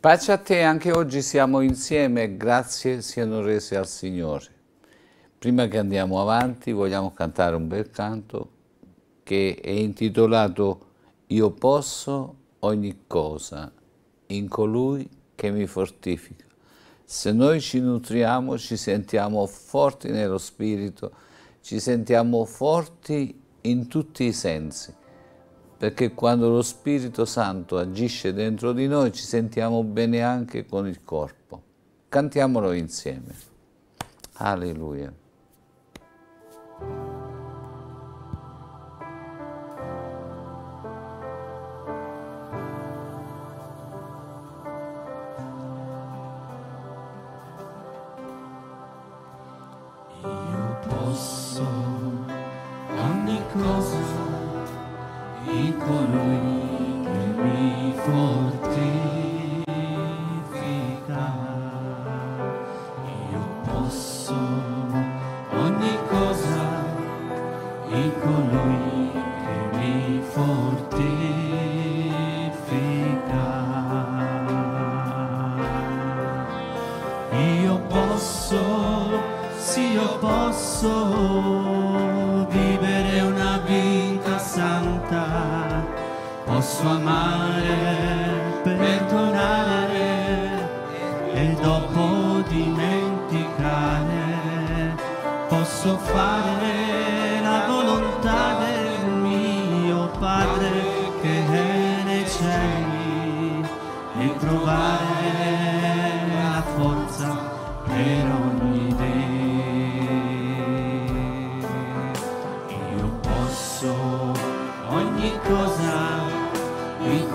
Pace a te, anche oggi siamo insieme grazie siano rese al Signore. Prima che andiamo avanti vogliamo cantare un bel canto che è intitolato Io posso ogni cosa in colui che mi fortifica. Se noi ci nutriamo ci sentiamo forti nello spirito, ci sentiamo forti in tutti i sensi perché quando lo Spirito Santo agisce dentro di noi ci sentiamo bene anche con il corpo. Cantiamolo insieme. Alleluia.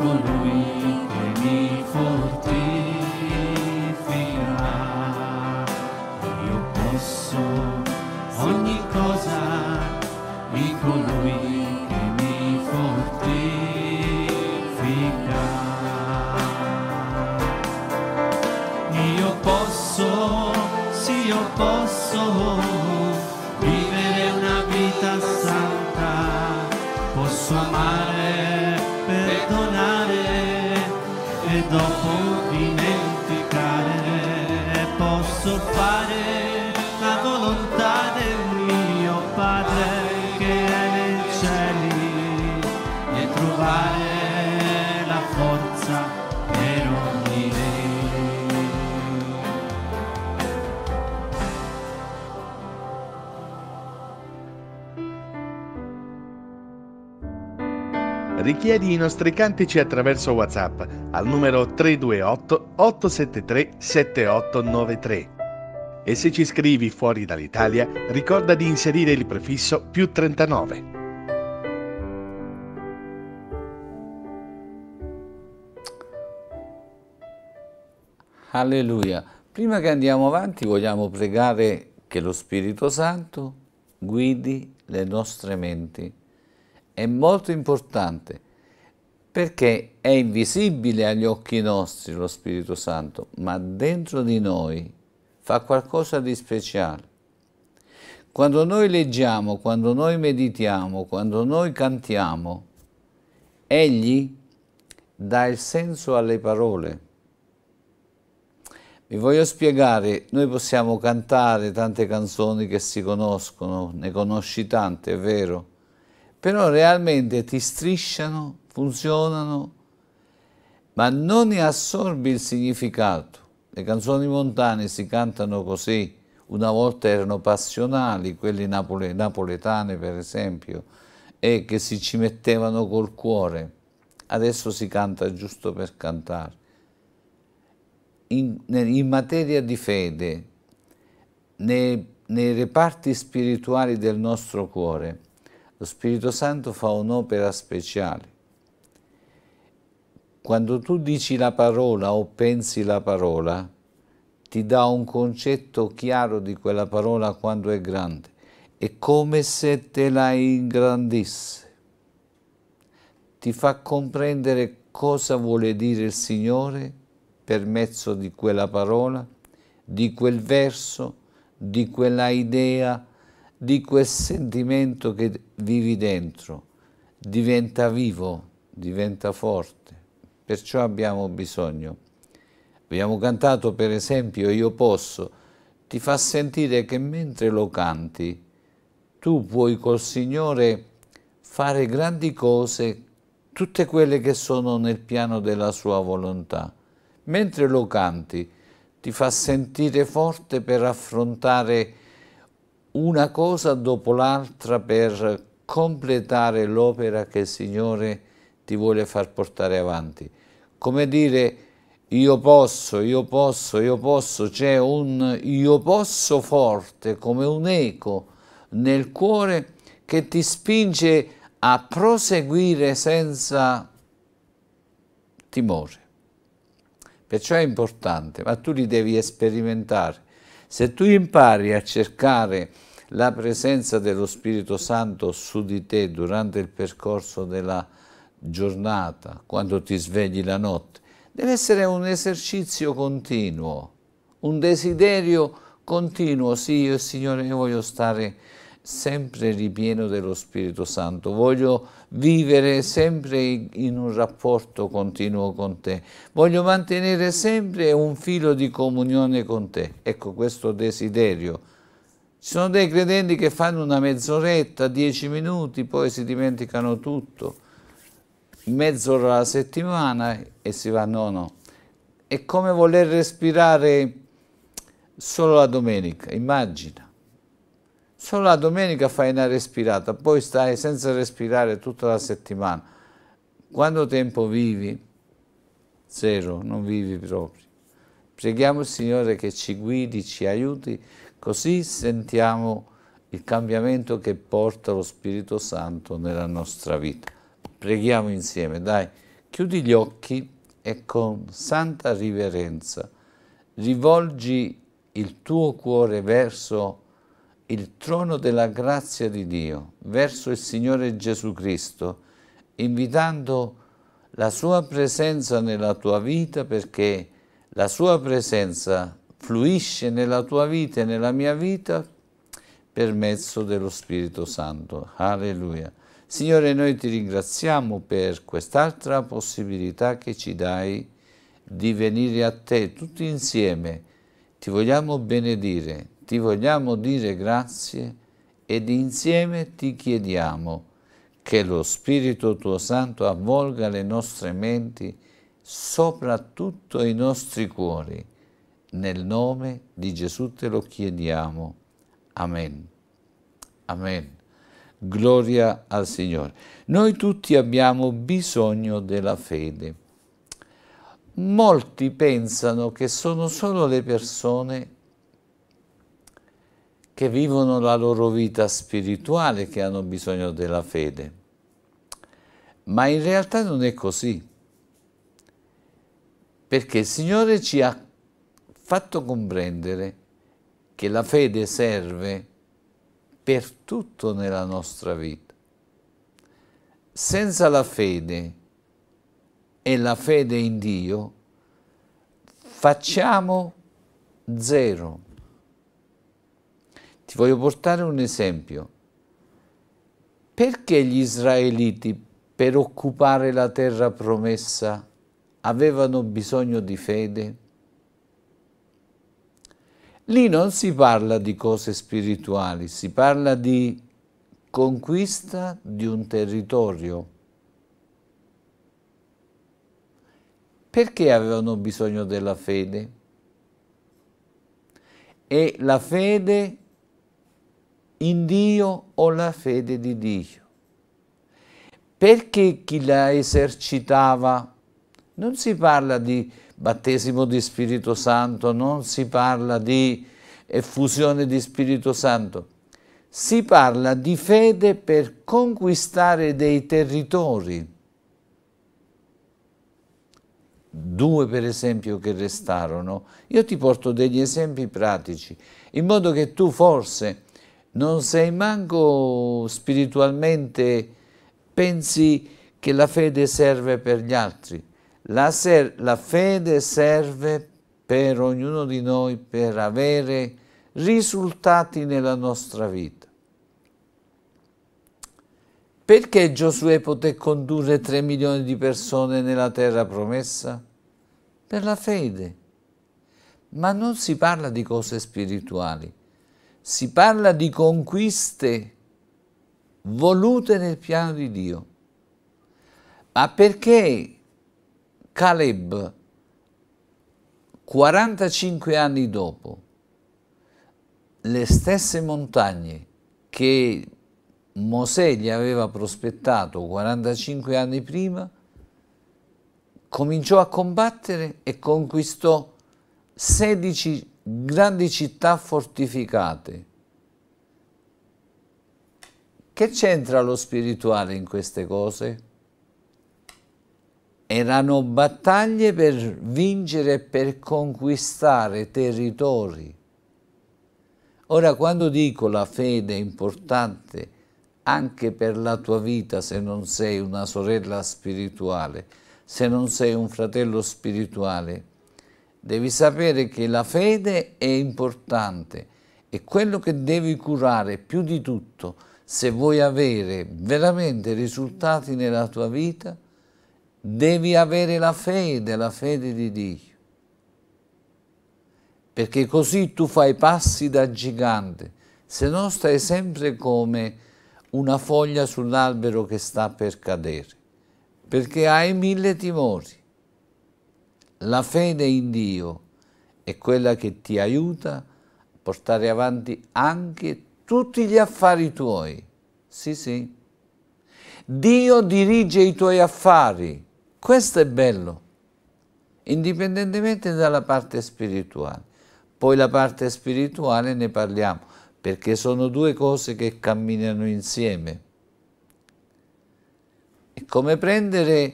conosco. richiedi i nostri cantici attraverso WhatsApp al numero 328 873 7893. E se ci scrivi fuori dall'Italia, ricorda di inserire il prefisso più 39. Alleluia. Prima che andiamo avanti vogliamo pregare che lo Spirito Santo guidi le nostre menti è molto importante perché è invisibile agli occhi nostri lo Spirito Santo, ma dentro di noi fa qualcosa di speciale. Quando noi leggiamo, quando noi meditiamo, quando noi cantiamo, Egli dà il senso alle parole. Vi voglio spiegare, noi possiamo cantare tante canzoni che si conoscono, ne conosci tante, è vero, però realmente ti strisciano, funzionano, ma non ne assorbi il significato. Le canzoni montane si cantano così, una volta erano passionali, quelle napole napoletane per esempio, e che si ci mettevano col cuore. Adesso si canta giusto per cantare. In, in materia di fede, nei, nei reparti spirituali del nostro cuore, lo Spirito Santo fa un'opera speciale. Quando tu dici la parola o pensi la parola, ti dà un concetto chiaro di quella parola quando è grande. È come se te la ingrandisse. Ti fa comprendere cosa vuole dire il Signore per mezzo di quella parola, di quel verso, di quella idea, di quel sentimento che vivi dentro, diventa vivo, diventa forte. Perciò abbiamo bisogno. Abbiamo cantato per esempio Io posso, ti fa sentire che mentre lo canti tu puoi col Signore fare grandi cose, tutte quelle che sono nel piano della sua volontà. Mentre lo canti ti fa sentire forte per affrontare una cosa dopo l'altra per completare l'opera che il Signore ti vuole far portare avanti. Come dire io posso, io posso, io posso, c'è un io posso forte come un eco nel cuore che ti spinge a proseguire senza timore. Perciò è importante, ma tu li devi sperimentare se tu impari a cercare la presenza dello Spirito Santo su di te durante il percorso della giornata, quando ti svegli la notte, deve essere un esercizio continuo, un desiderio continuo, sì, io Signore, io voglio stare sempre ripieno dello Spirito Santo, voglio vivere sempre in un rapporto continuo con te, voglio mantenere sempre un filo di comunione con te. Ecco questo desiderio. Ci sono dei credenti che fanno una mezz'oretta, dieci minuti, poi si dimenticano tutto, mezz'ora alla settimana e si va no no. È come voler respirare solo la domenica, immagina Solo la domenica fai una respirata, poi stai senza respirare tutta la settimana. Quanto tempo vivi? Zero, non vivi proprio. Preghiamo il Signore che ci guidi, ci aiuti, così sentiamo il cambiamento che porta lo Spirito Santo nella nostra vita. Preghiamo insieme, dai, chiudi gli occhi e con santa riverenza rivolgi il tuo cuore verso il trono della grazia di Dio verso il Signore Gesù Cristo, invitando la sua presenza nella tua vita perché la sua presenza fluisce nella tua vita e nella mia vita per mezzo dello Spirito Santo. Alleluia. Signore, noi ti ringraziamo per quest'altra possibilità che ci dai di venire a te tutti insieme. Ti vogliamo benedire, ti vogliamo dire grazie ed insieme ti chiediamo che lo Spirito tuo Santo avvolga le nostre menti, soprattutto i nostri cuori. Nel nome di Gesù te lo chiediamo. Amen. Amen. Gloria al Signore. Noi tutti abbiamo bisogno della fede. Molti pensano che sono solo le persone che vivono la loro vita spirituale, che hanno bisogno della fede. Ma in realtà non è così, perché il Signore ci ha fatto comprendere che la fede serve per tutto nella nostra vita. Senza la fede e la fede in Dio facciamo zero ti voglio portare un esempio. Perché gli israeliti per occupare la terra promessa avevano bisogno di fede? Lì non si parla di cose spirituali, si parla di conquista di un territorio. Perché avevano bisogno della fede? E la fede in Dio o la fede di Dio. Perché chi la esercitava? Non si parla di battesimo di Spirito Santo, non si parla di effusione di Spirito Santo. Si parla di fede per conquistare dei territori. Due per esempio che restarono. Io ti porto degli esempi pratici, in modo che tu forse non sei manco spiritualmente, pensi che la fede serve per gli altri. La, la, fede serve per ognuno di noi per avere risultati nella nostra vita. Perché Giosuè poté condurre 3 milioni di persone nella terra promessa? Per la fede. Ma non si parla di cose spirituali si parla di conquiste volute nel piano di Dio. Ma perché Caleb, 45 anni dopo, le stesse montagne che Mosè gli aveva prospettato 45 anni prima, cominciò a combattere e conquistò 16 montagne grandi città fortificate. Che c'entra lo spirituale in queste cose? Erano battaglie per vincere e per conquistare territori. Ora quando dico la fede è importante anche per la tua vita se non sei una sorella spirituale, se non sei un fratello spirituale, devi sapere che la fede è importante, e quello che devi curare più di tutto se vuoi avere veramente risultati nella tua vita, devi avere la fede, la fede di Dio. Perché così tu fai passi da gigante, se no stai sempre come una foglia sull'albero che sta per cadere, perché hai mille timori. La fede in Dio è quella che ti aiuta a portare avanti anche tutti gli affari tuoi. Sì, sì. Dio dirige i tuoi affari. Questo è bello, indipendentemente dalla parte spirituale. Poi la parte spirituale ne parliamo, perché sono due cose che camminano insieme. È come prendere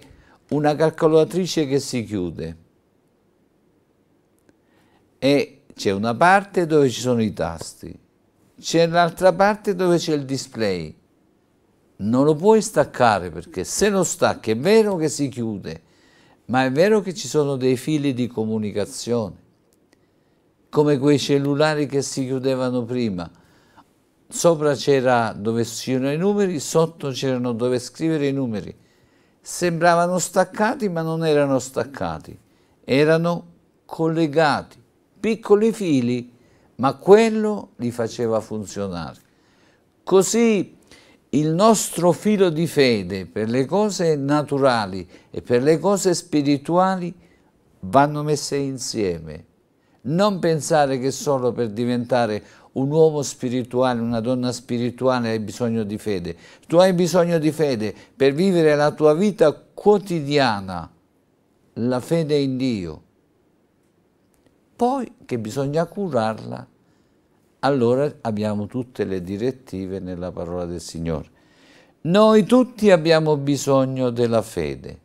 una calcolatrice che si chiude e c'è una parte dove ci sono i tasti, c'è l'altra parte dove c'è il display. Non lo puoi staccare perché se lo stacchi è vero che si chiude, ma è vero che ci sono dei fili di comunicazione, come quei cellulari che si chiudevano prima. Sopra c'era dove c'erano i numeri, sotto c'erano dove scrivere i numeri. Sembravano staccati ma non erano staccati, erano collegati piccoli fili, ma quello li faceva funzionare. Così il nostro filo di fede per le cose naturali e per le cose spirituali vanno messe insieme. Non pensare che solo per diventare un uomo spirituale, una donna spirituale hai bisogno di fede. Tu hai bisogno di fede per vivere la tua vita quotidiana, la fede in Dio poi che bisogna curarla, allora abbiamo tutte le direttive nella parola del Signore. Noi tutti abbiamo bisogno della fede.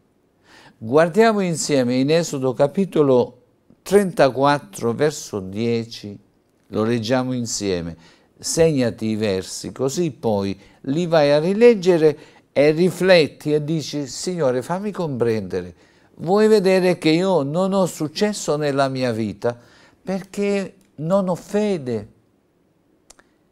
Guardiamo insieme in Esodo capitolo 34 verso 10, lo leggiamo insieme, segnati i versi così poi li vai a rileggere e rifletti e dici Signore fammi comprendere vuoi vedere che io non ho successo nella mia vita perché non ho fede.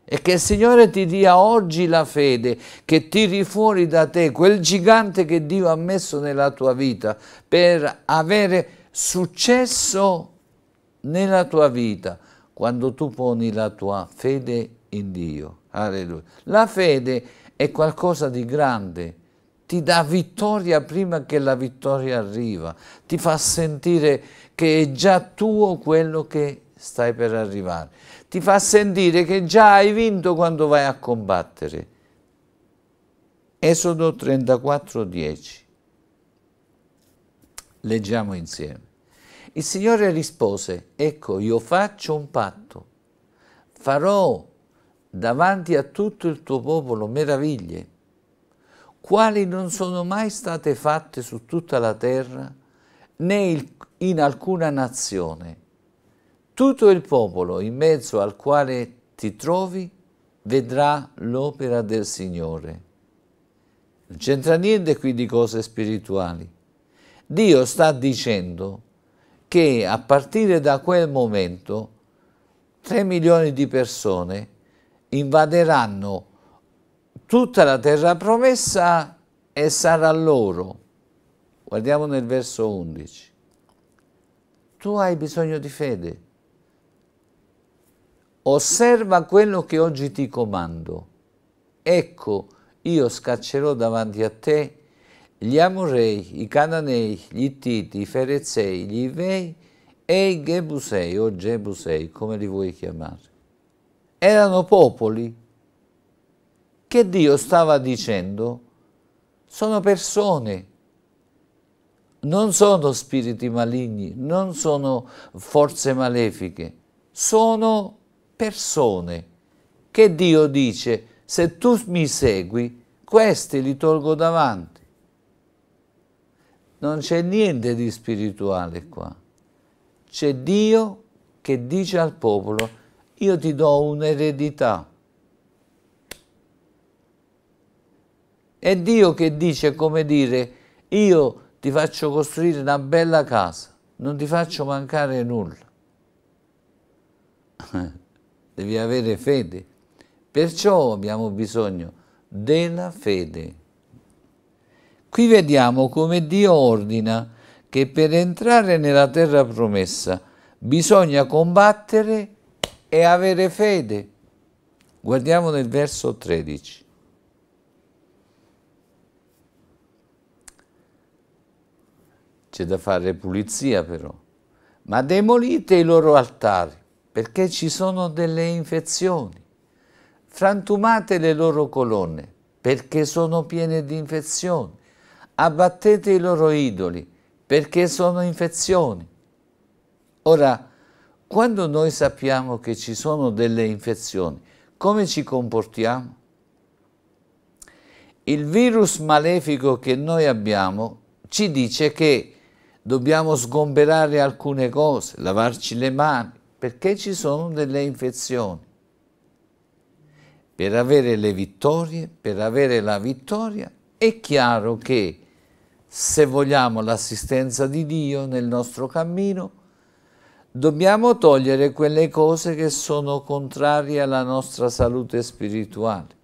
E che il Signore ti dia oggi la fede, che tiri fuori da te quel gigante che Dio ha messo nella tua vita per avere successo nella tua vita quando tu poni la tua fede in Dio. Alleluia. La fede è qualcosa di grande, ti dà vittoria prima che la vittoria arriva, ti fa sentire che è già tuo quello che stai per arrivare, ti fa sentire che già hai vinto quando vai a combattere. Esodo 34, 10. Leggiamo insieme. Il Signore rispose, ecco io faccio un patto, farò davanti a tutto il tuo popolo meraviglie quali non sono mai state fatte su tutta la terra né in alcuna nazione. Tutto il popolo in mezzo al quale ti trovi vedrà l'opera del Signore. Non c'entra niente qui di cose spirituali. Dio sta dicendo che a partire da quel momento 3 milioni di persone invaderanno tutta la terra promessa e sarà loro. Guardiamo nel verso 11. Tu hai bisogno di fede. Osserva quello che oggi ti comando. Ecco, io scaccerò davanti a te gli Amorei, i Cananei, gli Titi, i Ferezei, gli Ivei e i Gebusei o Gebusei, come li vuoi chiamare. Erano popoli che Dio stava dicendo sono persone, non sono spiriti maligni, non sono forze malefiche, sono persone che Dio dice se tu mi segui questi li tolgo davanti. Non c'è niente di spirituale qua. C'è Dio che dice al popolo io ti do un'eredità È Dio che dice, come dire, io ti faccio costruire una bella casa, non ti faccio mancare nulla. Devi avere fede. Perciò abbiamo bisogno della fede. Qui vediamo come Dio ordina che per entrare nella terra promessa bisogna combattere e avere fede. Guardiamo nel verso 13. c'è da fare pulizia però, ma demolite i loro altari perché ci sono delle infezioni, frantumate le loro colonne perché sono piene di infezioni, abbattete i loro idoli perché sono infezioni. Ora, quando noi sappiamo che ci sono delle infezioni, come ci comportiamo? Il virus malefico che noi abbiamo ci dice che dobbiamo sgomberare alcune cose, lavarci le mani, perché ci sono delle infezioni. Per avere le vittorie, per avere la vittoria, è chiaro che se vogliamo l'assistenza di Dio nel nostro cammino, dobbiamo togliere quelle cose che sono contrarie alla nostra salute spirituale.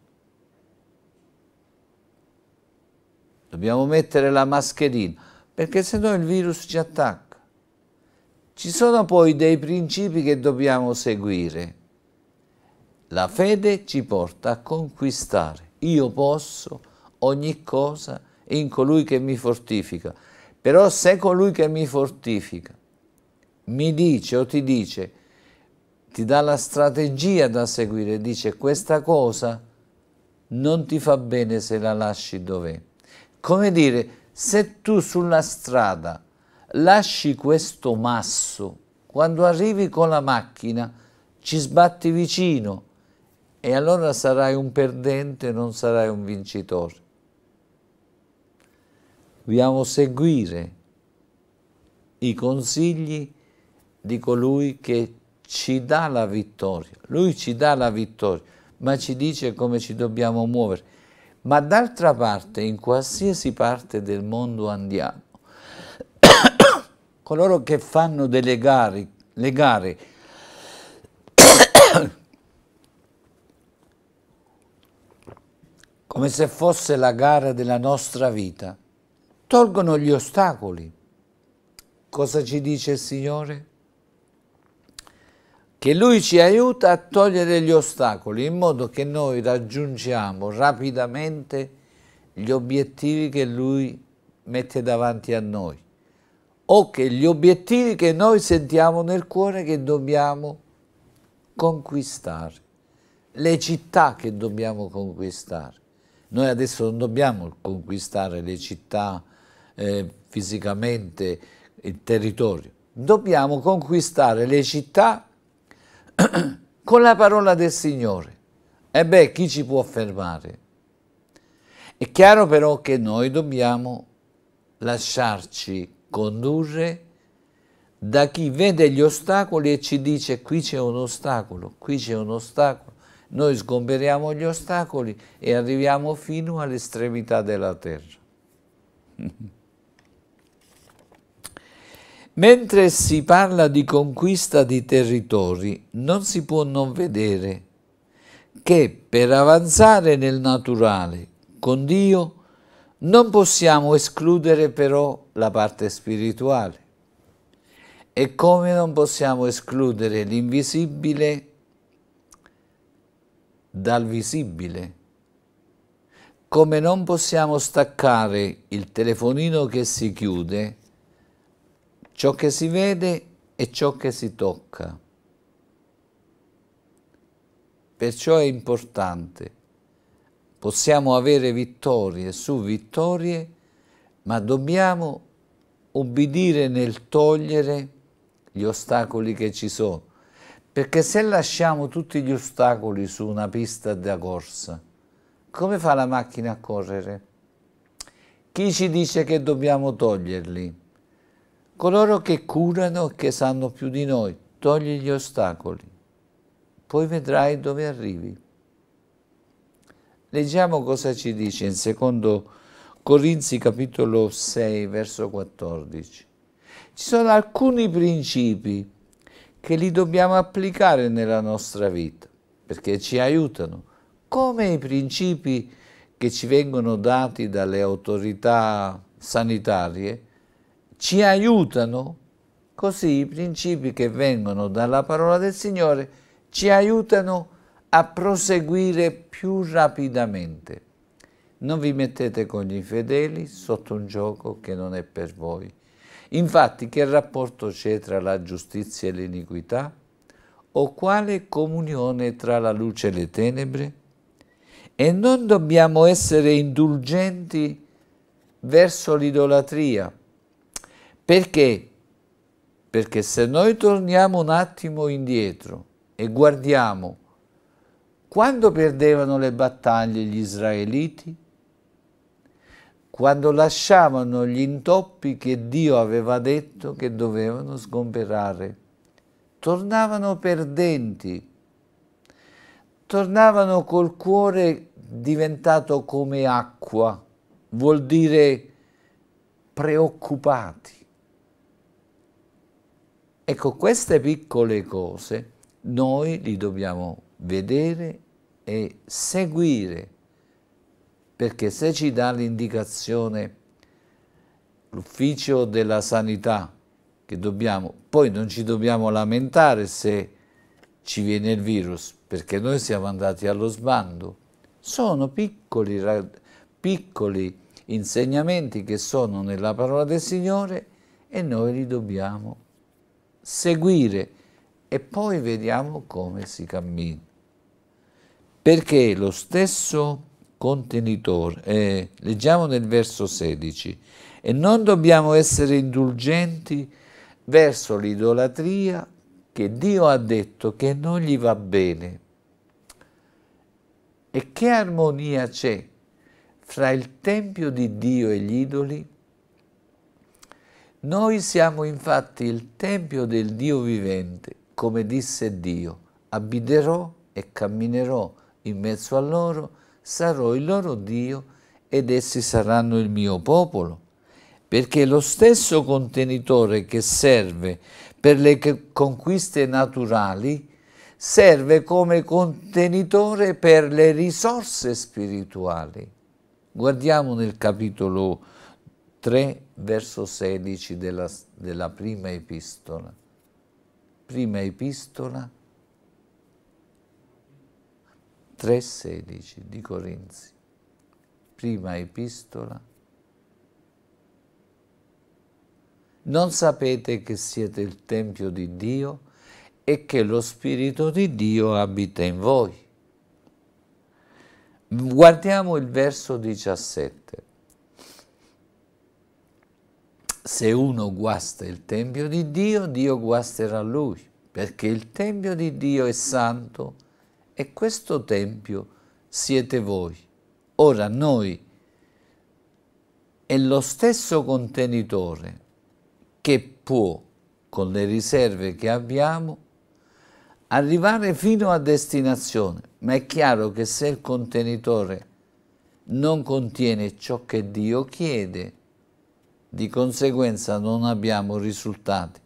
Dobbiamo mettere la mascherina perché se no il virus ci attacca. Ci sono poi dei principi che dobbiamo seguire. La fede ci porta a conquistare. Io posso ogni cosa in colui che mi fortifica. Però se colui che mi fortifica mi dice o ti dice, ti dà la strategia da seguire, dice questa cosa non ti fa bene se la lasci dov'è. Come dire, se tu sulla strada lasci questo masso, quando arrivi con la macchina ci sbatti vicino e allora sarai un perdente, non sarai un vincitore. Dobbiamo seguire i consigli di colui che ci dà la vittoria. Lui ci dà la vittoria, ma ci dice come ci dobbiamo muovere ma d'altra parte in qualsiasi parte del mondo andiamo, coloro che fanno delle gare, le gare come se fosse la gara della nostra vita, tolgono gli ostacoli. Cosa ci dice il Signore? che Lui ci aiuta a togliere gli ostacoli in modo che noi raggiungiamo rapidamente gli obiettivi che Lui mette davanti a noi o che gli obiettivi che noi sentiamo nel cuore che dobbiamo conquistare, le città che dobbiamo conquistare. Noi adesso non dobbiamo conquistare le città eh, fisicamente, il territorio, dobbiamo conquistare le città con la parola del Signore. E beh, chi ci può fermare? È chiaro però che noi dobbiamo lasciarci condurre da chi vede gli ostacoli e ci dice qui c'è un ostacolo, qui c'è un ostacolo. Noi sgomberiamo gli ostacoli e arriviamo fino all'estremità della terra. Mentre si parla di conquista di territori, non si può non vedere che per avanzare nel naturale con Dio non possiamo escludere però la parte spirituale e come non possiamo escludere l'invisibile dal visibile, come non possiamo staccare il telefonino che si chiude ciò che si vede e ciò che si tocca. Perciò è importante, possiamo avere vittorie su vittorie, ma dobbiamo ubbidire nel togliere gli ostacoli che ci sono. Perché se lasciamo tutti gli ostacoli su una pista da corsa, come fa la macchina a correre? Chi ci dice che dobbiamo toglierli? coloro che curano e che sanno più di noi, togli gli ostacoli, poi vedrai dove arrivi. Leggiamo cosa ci dice in secondo Corinzi capitolo 6 verso 14. Ci sono alcuni principi che li dobbiamo applicare nella nostra vita perché ci aiutano, come i principi che ci vengono dati dalle autorità sanitarie ci aiutano, così i principi che vengono dalla parola del Signore ci aiutano a proseguire più rapidamente. Non vi mettete con gli infedeli sotto un gioco che non è per voi. Infatti che rapporto c'è tra la giustizia e l'iniquità? O quale comunione tra la luce e le tenebre? E non dobbiamo essere indulgenti verso l'idolatria, perché? Perché se noi torniamo un attimo indietro e guardiamo quando perdevano le battaglie gli israeliti, quando lasciavano gli intoppi che Dio aveva detto che dovevano sgomberare, tornavano perdenti, tornavano col cuore diventato come acqua, vuol dire preoccupati. Ecco, queste piccole cose noi li dobbiamo vedere e seguire, perché se ci dà l'indicazione l'ufficio della sanità, che dobbiamo, poi non ci dobbiamo lamentare se ci viene il virus, perché noi siamo andati allo sbando. Sono piccoli, piccoli insegnamenti che sono nella parola del Signore e noi li dobbiamo seguire e poi vediamo come si cammina. Perché lo stesso contenitore, eh, leggiamo nel verso 16, e non dobbiamo essere indulgenti verso l'idolatria che Dio ha detto che non gli va bene. E che armonia c'è fra il tempio di Dio e gli idoli? Noi siamo infatti il Tempio del Dio vivente, come disse Dio, abiterò e camminerò in mezzo a loro, sarò il loro Dio ed essi saranno il mio popolo, perché lo stesso contenitore che serve per le conquiste naturali serve come contenitore per le risorse spirituali. Guardiamo nel capitolo 3, verso 16 della, della prima epistola. Prima epistola 3.16 di Corinzi. Prima epistola. Non sapete che siete il Tempio di Dio e che lo Spirito di Dio abita in voi. Guardiamo il verso 17 se uno guasta il Tempio di Dio, Dio guasterà lui, perché il Tempio di Dio è santo e questo Tempio siete voi. Ora noi è lo stesso contenitore che può, con le riserve che abbiamo, arrivare fino a destinazione, ma è chiaro che se il contenitore non contiene ciò che Dio chiede, di conseguenza non abbiamo risultati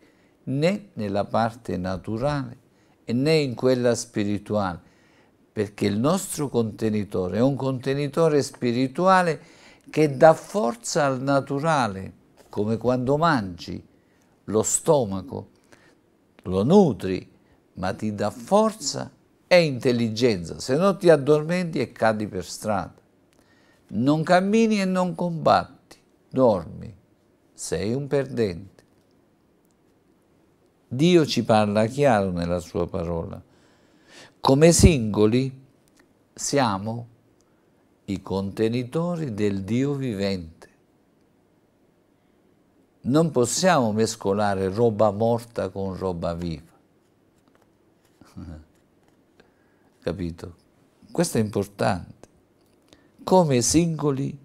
né nella parte naturale né in quella spirituale, perché il nostro contenitore è un contenitore spirituale che dà forza al naturale, come quando mangi lo stomaco, lo nutri, ma ti dà forza e intelligenza, se no ti addormenti e cadi per strada. Non cammini e non combatti, dormi sei un perdente. Dio ci parla chiaro nella sua parola. Come singoli siamo i contenitori del Dio vivente. Non possiamo mescolare roba morta con roba viva. Capito? Questo è importante. Come singoli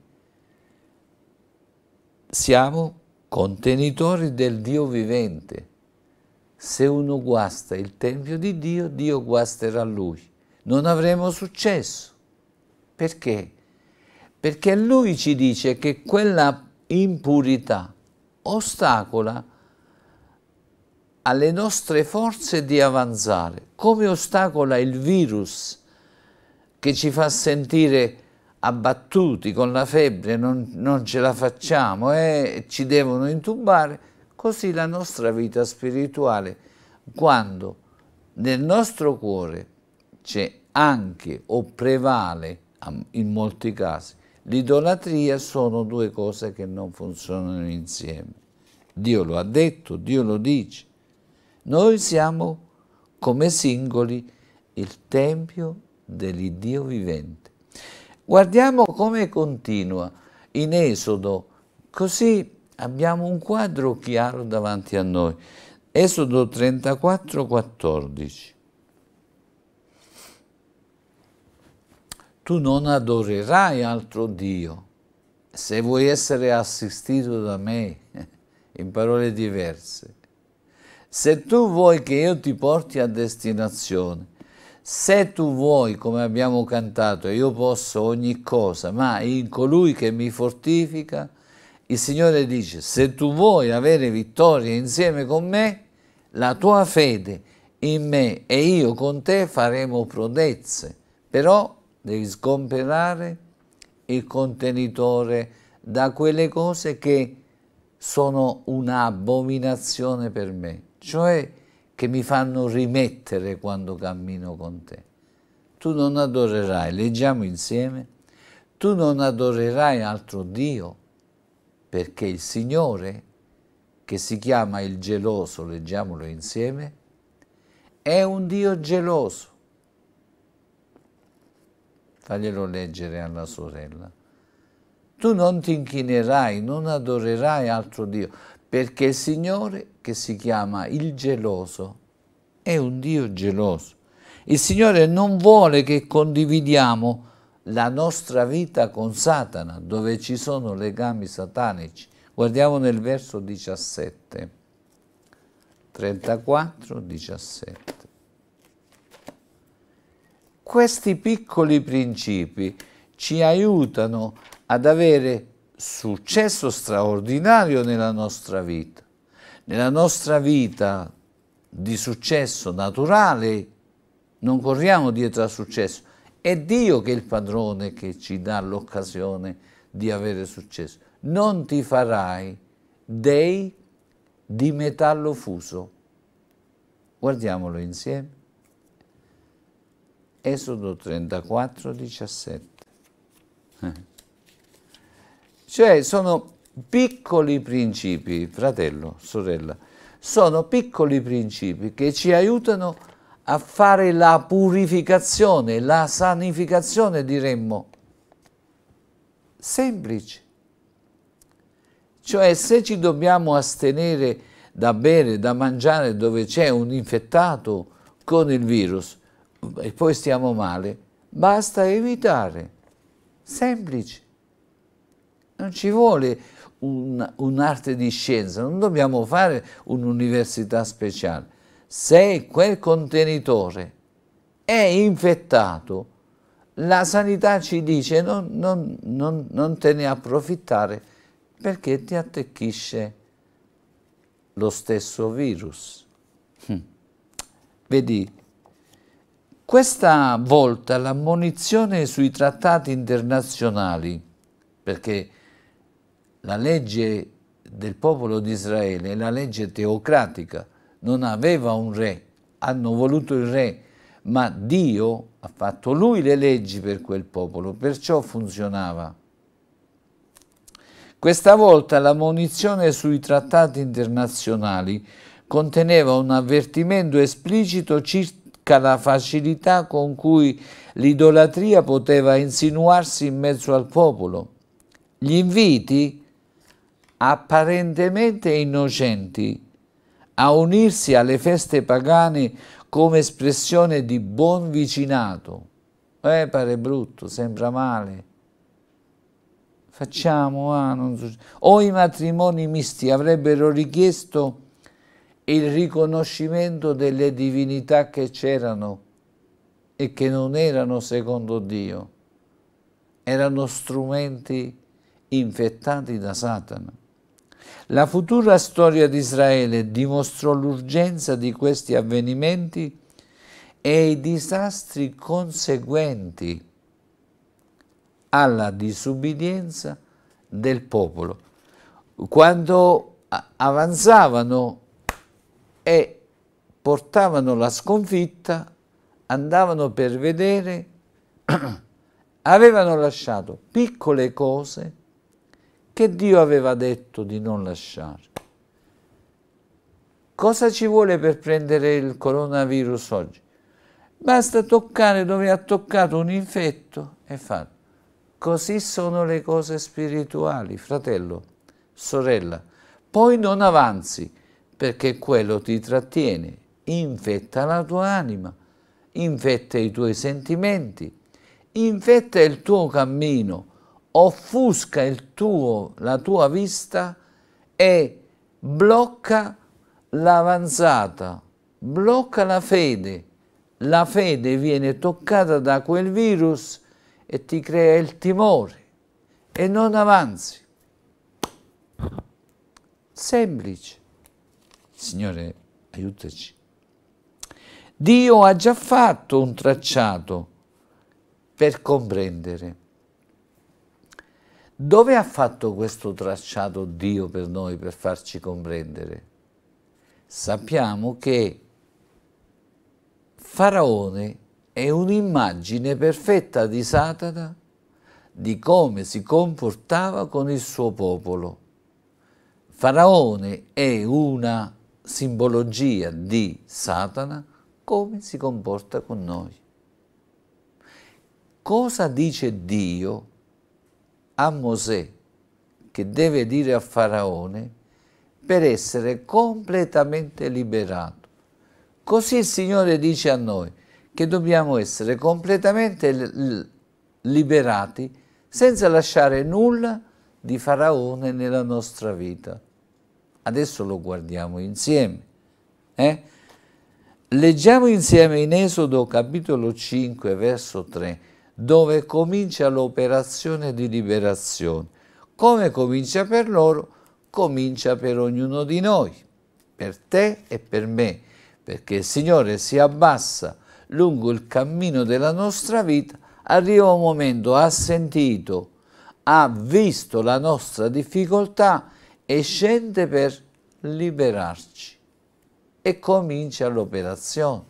siamo contenitori del Dio vivente. Se uno guasta il Tempio di Dio, Dio guasterà lui. Non avremo successo. Perché? Perché lui ci dice che quella impurità ostacola alle nostre forze di avanzare, come ostacola il virus che ci fa sentire abbattuti con la febbre, non, non ce la facciamo e eh, ci devono intubare, così la nostra vita spirituale, quando nel nostro cuore c'è anche o prevale, in molti casi, l'idolatria, sono due cose che non funzionano insieme. Dio lo ha detto, Dio lo dice. Noi siamo come singoli il tempio dell'Iddio vivente. Guardiamo come continua in Esodo, così abbiamo un quadro chiaro davanti a noi. Esodo 34, 14. Tu non adorerai altro Dio se vuoi essere assistito da me, in parole diverse. Se tu vuoi che io ti porti a destinazione, se tu vuoi, come abbiamo cantato, io posso ogni cosa, ma in colui che mi fortifica, il Signore dice, se tu vuoi avere vittoria insieme con me, la tua fede in me e io con te faremo prodezze, però devi scomperare il contenitore da quelle cose che sono un'abominazione per me, cioè che mi fanno rimettere quando cammino con te. Tu non adorerai, leggiamo insieme, tu non adorerai altro Dio, perché il Signore, che si chiama il geloso, leggiamolo insieme, è un Dio geloso. Faglielo leggere alla sorella. Tu non ti inchinerai, non adorerai altro Dio, perché il Signore che si chiama il geloso è un Dio geloso. Il Signore non vuole che condividiamo la nostra vita con Satana, dove ci sono legami satanici. Guardiamo nel verso 17, 34, 17. Questi piccoli principi ci aiutano ad avere successo straordinario nella nostra vita. Nella nostra vita di successo naturale non corriamo dietro al successo, è Dio che è il padrone che ci dà l'occasione di avere successo. Non ti farai dei di metallo fuso. Guardiamolo insieme. Esodo 34, 17. Cioè sono piccoli principi, fratello, sorella, sono piccoli principi che ci aiutano a fare la purificazione, la sanificazione, diremmo, semplice. Cioè se ci dobbiamo astenere da bere, da mangiare dove c'è un infettato con il virus e poi stiamo male, basta evitare. Semplice non ci vuole un'arte un di scienza, non dobbiamo fare un'università speciale. Se quel contenitore è infettato, la sanità ci dice non, non, non, non te ne approfittare perché ti attecchisce lo stesso virus. Hm. Vedi, questa volta l'ammonizione sui trattati internazionali, perché la legge del popolo di Israele, la legge teocratica, non aveva un re, hanno voluto il re, ma Dio ha fatto lui le leggi per quel popolo, perciò funzionava. Questa volta la munizione sui trattati internazionali conteneva un avvertimento esplicito circa la facilità con cui l'idolatria poteva insinuarsi in mezzo al popolo. Gli inviti apparentemente innocenti a unirsi alle feste pagane come espressione di buon vicinato. Eh, pare brutto, sembra male. Facciamo, ah, non O i matrimoni misti avrebbero richiesto il riconoscimento delle divinità che c'erano e che non erano secondo Dio, erano strumenti infettati da Satana. La futura storia di Israele dimostrò l'urgenza di questi avvenimenti e i disastri conseguenti alla disubbidienza del popolo. Quando avanzavano e portavano la sconfitta, andavano per vedere, avevano lasciato piccole cose che Dio aveva detto di non lasciare. Cosa ci vuole per prendere il coronavirus oggi? Basta toccare dove ha toccato un infetto e farlo. Così sono le cose spirituali, fratello, sorella. Poi non avanzi, perché quello ti trattiene, infetta la tua anima, infetta i tuoi sentimenti, infetta il tuo cammino, offusca tuo, la tua vista e blocca l'avanzata, blocca la fede. La fede viene toccata da quel virus e ti crea il timore e non avanzi. Semplice. Signore, aiutaci. Dio ha già fatto un tracciato per comprendere dove ha fatto questo tracciato Dio per noi, per farci comprendere? Sappiamo che Faraone è un'immagine perfetta di Satana, di come si comportava con il suo popolo. Faraone è una simbologia di Satana, come si comporta con noi. Cosa dice Dio a Mosè, che deve dire a Faraone, per essere completamente liberato. Così il Signore dice a noi che dobbiamo essere completamente liberati senza lasciare nulla di Faraone nella nostra vita. Adesso lo guardiamo insieme. Eh? Leggiamo insieme in Esodo capitolo 5 verso 3 dove comincia l'operazione di liberazione. Come comincia per loro? Comincia per ognuno di noi, per te e per me, perché il Signore si abbassa lungo il cammino della nostra vita, arriva un momento, ha sentito, ha visto la nostra difficoltà e scende per liberarci e comincia l'operazione.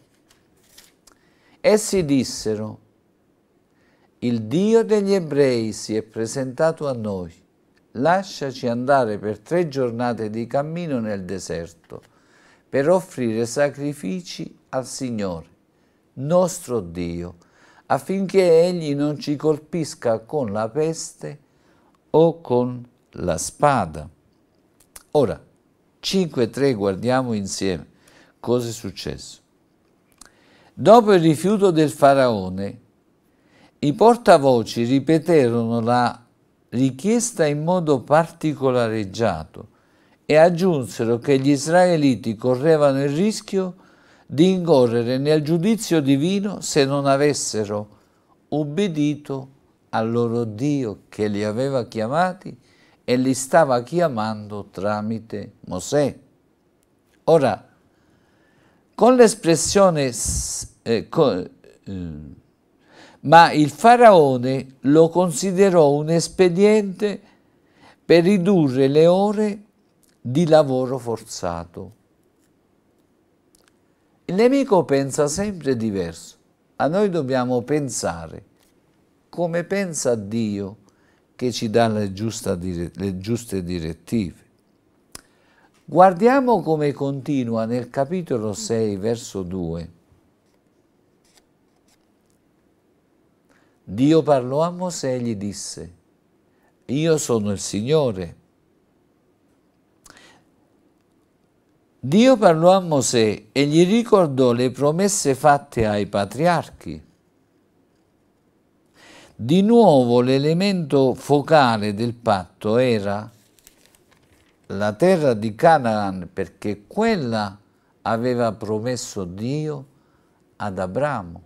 Essi dissero, il Dio degli ebrei si è presentato a noi, lasciaci andare per tre giornate di cammino nel deserto, per offrire sacrifici al Signore, nostro Dio, affinché Egli non ci colpisca con la peste o con la spada. Ora, 5-3 guardiamo insieme cosa è successo. Dopo il rifiuto del faraone, i portavoci ripeterono la richiesta in modo particolareggiato e aggiunsero che gli israeliti correvano il rischio di incorrere nel giudizio divino se non avessero ubbidito al loro Dio che li aveva chiamati e li stava chiamando tramite Mosè. Ora, con l'espressione eh, eh ma il faraone lo considerò un espediente per ridurre le ore di lavoro forzato. Il nemico pensa sempre diverso, a noi dobbiamo pensare come pensa Dio che ci dà le, le giuste direttive. Guardiamo come continua nel capitolo 6, verso 2. Dio parlò a Mosè e gli disse, io sono il Signore. Dio parlò a Mosè e gli ricordò le promesse fatte ai patriarchi. Di nuovo l'elemento focale del patto era la terra di Canaan perché quella aveva promesso Dio ad Abramo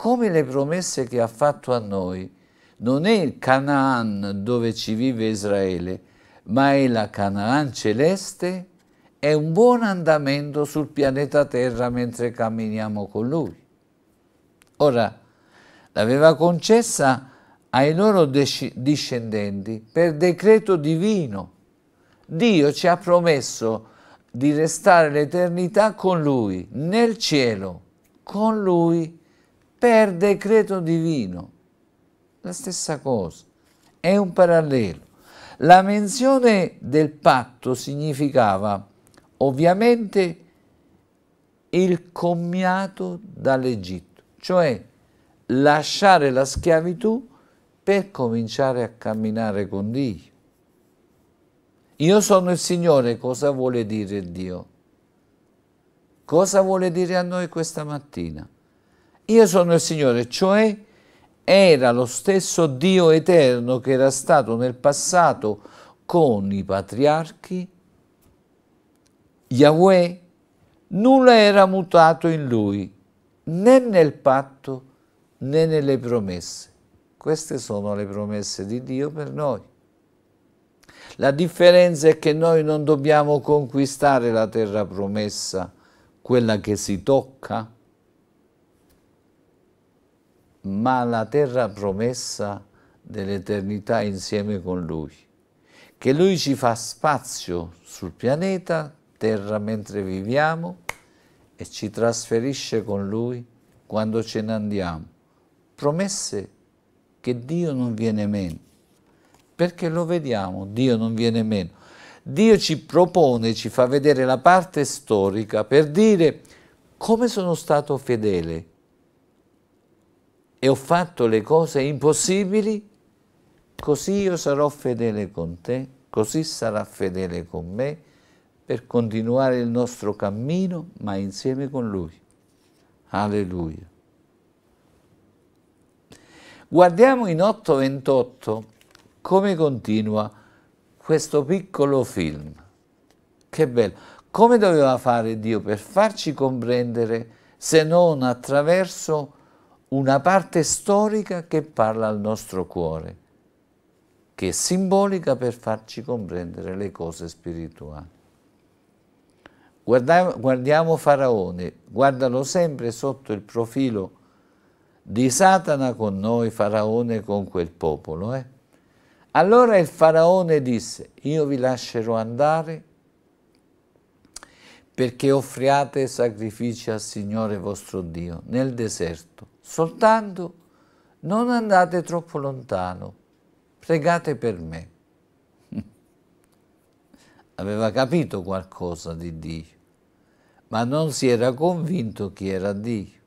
come le promesse che ha fatto a noi. Non è il Canaan dove ci vive Israele, ma è la Canaan celeste è un buon andamento sul pianeta Terra mentre camminiamo con Lui. Ora, l'aveva concessa ai loro discendenti per decreto divino. Dio ci ha promesso di restare l'eternità con Lui, nel cielo, con Lui per decreto divino. La stessa cosa, è un parallelo. La menzione del patto significava ovviamente il commiato dall'Egitto, cioè lasciare la schiavitù per cominciare a camminare con Dio. Io sono il Signore, cosa vuole dire Dio? Cosa vuole dire a noi questa mattina? Io sono il Signore, cioè era lo stesso Dio eterno che era stato nel passato con i patriarchi, Yahweh, nulla era mutato in lui, né nel patto né nelle promesse. Queste sono le promesse di Dio per noi. La differenza è che noi non dobbiamo conquistare la terra promessa, quella che si tocca, ma la terra promessa dell'eternità insieme con Lui, che Lui ci fa spazio sul pianeta Terra mentre viviamo e ci trasferisce con Lui quando ce ne andiamo. Promesse che Dio non viene meno, perché lo vediamo, Dio non viene meno. Dio ci propone, ci fa vedere la parte storica per dire come sono stato fedele e ho fatto le cose impossibili, così io sarò fedele con te, così sarà fedele con me per continuare il nostro cammino, ma insieme con lui. Alleluia. Guardiamo in 8.28 come continua questo piccolo film. Che bello! Come doveva fare Dio per farci comprendere se non attraverso una parte storica che parla al nostro cuore, che è simbolica per farci comprendere le cose spirituali. Guardiamo, Faraone, guardalo sempre sotto il profilo di Satana con noi, Faraone con quel popolo. Eh? Allora il Faraone disse, io vi lascerò andare perché offriate sacrifici al Signore vostro Dio nel deserto. Soltanto non andate troppo lontano, pregate per me. Aveva capito qualcosa di Dio, ma non si era convinto chi era Dio.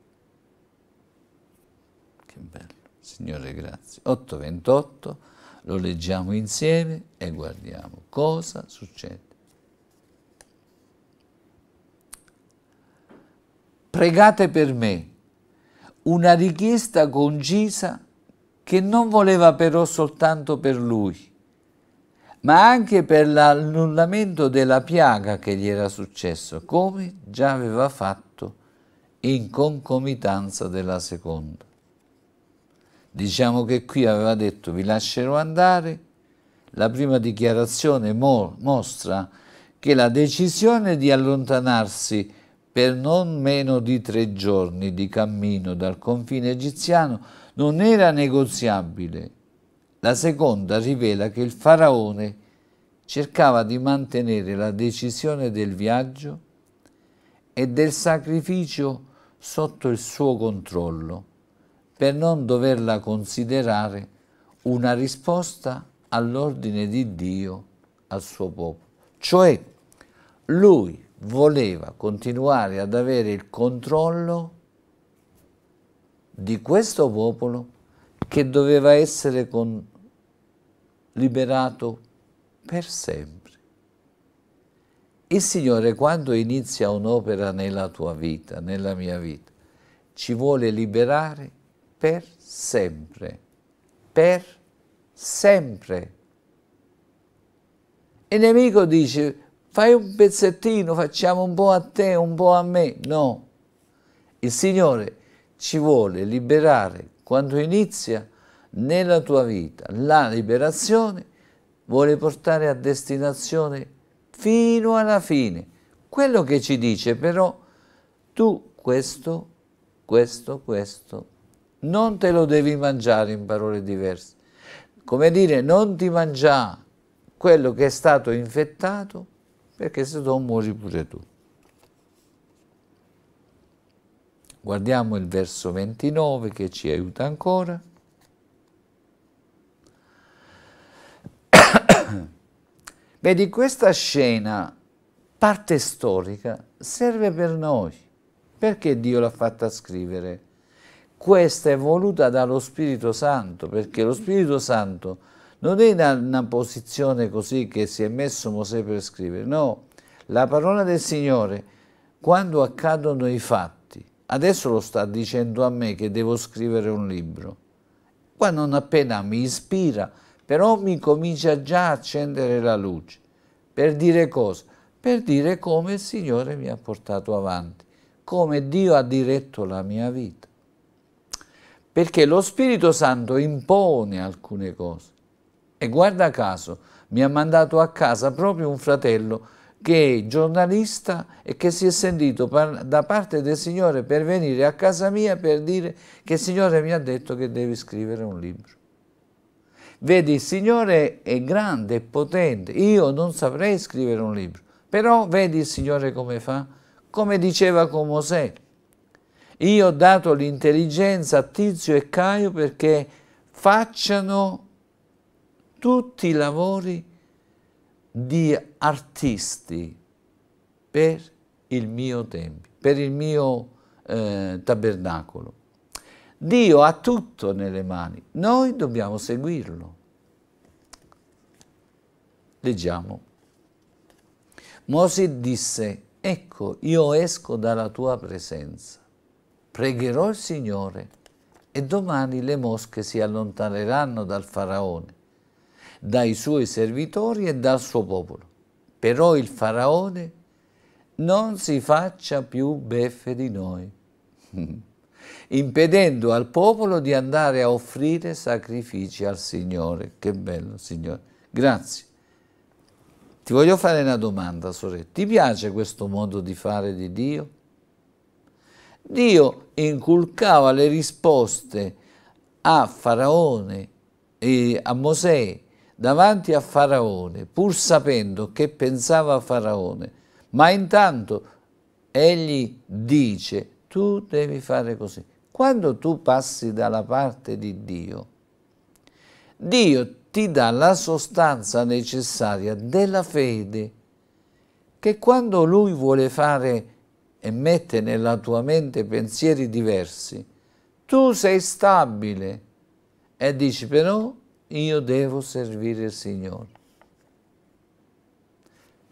Che bello, Signore grazie. 8.28, lo leggiamo insieme e guardiamo cosa succede. pregate per me, una richiesta concisa che non voleva però soltanto per lui, ma anche per l'annullamento della piaga che gli era successo, come già aveva fatto in concomitanza della seconda. Diciamo che qui aveva detto vi lascerò andare, la prima dichiarazione mo mostra che la decisione di allontanarsi per non meno di tre giorni di cammino dal confine egiziano non era negoziabile. La seconda rivela che il faraone cercava di mantenere la decisione del viaggio e del sacrificio sotto il suo controllo, per non doverla considerare una risposta all'ordine di Dio al suo popolo. Cioè, lui voleva continuare ad avere il controllo di questo popolo che doveva essere con, liberato per sempre. Il Signore quando inizia un'opera nella tua vita, nella mia vita, ci vuole liberare per sempre, per sempre. Il nemico dice fai un pezzettino, facciamo un po' a te, un po' a me. No, il Signore ci vuole liberare quando inizia nella tua vita. La liberazione vuole portare a destinazione fino alla fine. Quello che ci dice però, tu questo, questo, questo, non te lo devi mangiare in parole diverse. Come dire, non ti mangiare quello che è stato infettato perché se tu muori pure tu. Guardiamo il verso 29 che ci aiuta ancora. Vedi, questa scena, parte storica, serve per noi. Perché Dio l'ha fatta scrivere? Questa è voluta dallo Spirito Santo, perché lo Spirito Santo non è una, una posizione così che si è messo Mosè per scrivere, no, la parola del Signore, quando accadono i fatti, adesso lo sta dicendo a me che devo scrivere un libro, qua non appena mi ispira, però mi comincia già a accendere la luce, per dire cosa? Per dire come il Signore mi ha portato avanti, come Dio ha diretto la mia vita. Perché lo Spirito Santo impone alcune cose, e guarda caso, mi ha mandato a casa proprio un fratello che è giornalista e che si è sentito da parte del Signore per venire a casa mia per dire che il Signore mi ha detto che devi scrivere un libro. Vedi, il Signore è grande, è potente, io non saprei scrivere un libro, però vedi il Signore come fa? Come diceva con Mosè, io ho dato l'intelligenza a Tizio e Caio perché facciano tutti i lavori di artisti per il mio tempio, per il mio eh, tabernacolo. Dio ha tutto nelle mani, noi dobbiamo seguirlo. Leggiamo. Mosè disse, ecco, io esco dalla tua presenza, pregherò il Signore e domani le mosche si allontaneranno dal faraone dai suoi servitori e dal suo popolo. Però il faraone non si faccia più beffe di noi, impedendo al popolo di andare a offrire sacrifici al Signore. Che bello, Signore. Grazie. Ti voglio fare una domanda, sorella. Ti piace questo modo di fare di Dio? Dio inculcava le risposte a Faraone, e a Mosè davanti a Faraone, pur sapendo che pensava Faraone, ma intanto egli dice tu devi fare così. Quando tu passi dalla parte di Dio, Dio ti dà la sostanza necessaria della fede che quando Lui vuole fare e mette nella tua mente pensieri diversi, tu sei stabile e dici però io devo servire il Signore.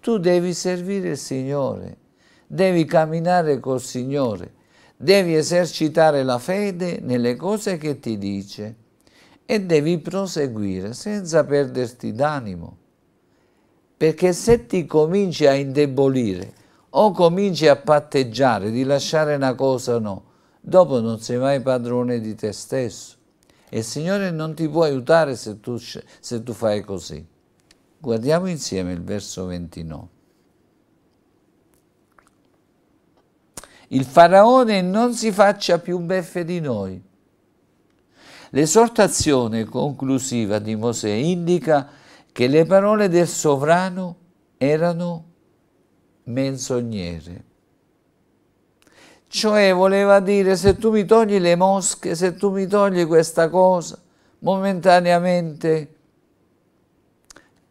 Tu devi servire il Signore, devi camminare col Signore, devi esercitare la fede nelle cose che ti dice e devi proseguire senza perderti d'animo. Perché se ti cominci a indebolire o cominci a patteggiare di lasciare una cosa o no, dopo non sei mai padrone di te stesso e il Signore non ti può aiutare se tu, se tu fai così. Guardiamo insieme il verso 29. Il Faraone non si faccia più beffe di noi. L'esortazione conclusiva di Mosè indica che le parole del sovrano erano menzognere. Cioè voleva dire se tu mi togli le mosche, se tu mi togli questa cosa, momentaneamente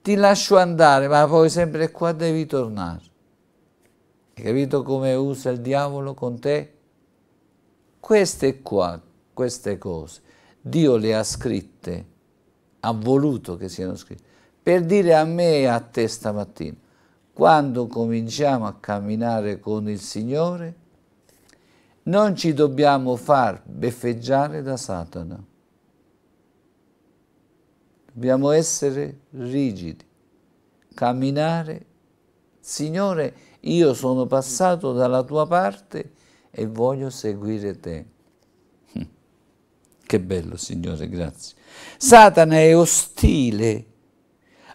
ti lascio andare, ma poi sempre qua devi tornare. Hai capito come usa il diavolo con te? Queste qua, queste cose, Dio le ha scritte, ha voluto che siano scritte, per dire a me e a te stamattina, quando cominciamo a camminare con il Signore, non ci dobbiamo far beffeggiare da Satana. Dobbiamo essere rigidi, camminare. Signore, io sono passato dalla tua parte e voglio seguire te. Hm. Che bello, Signore, grazie. Satana è ostile,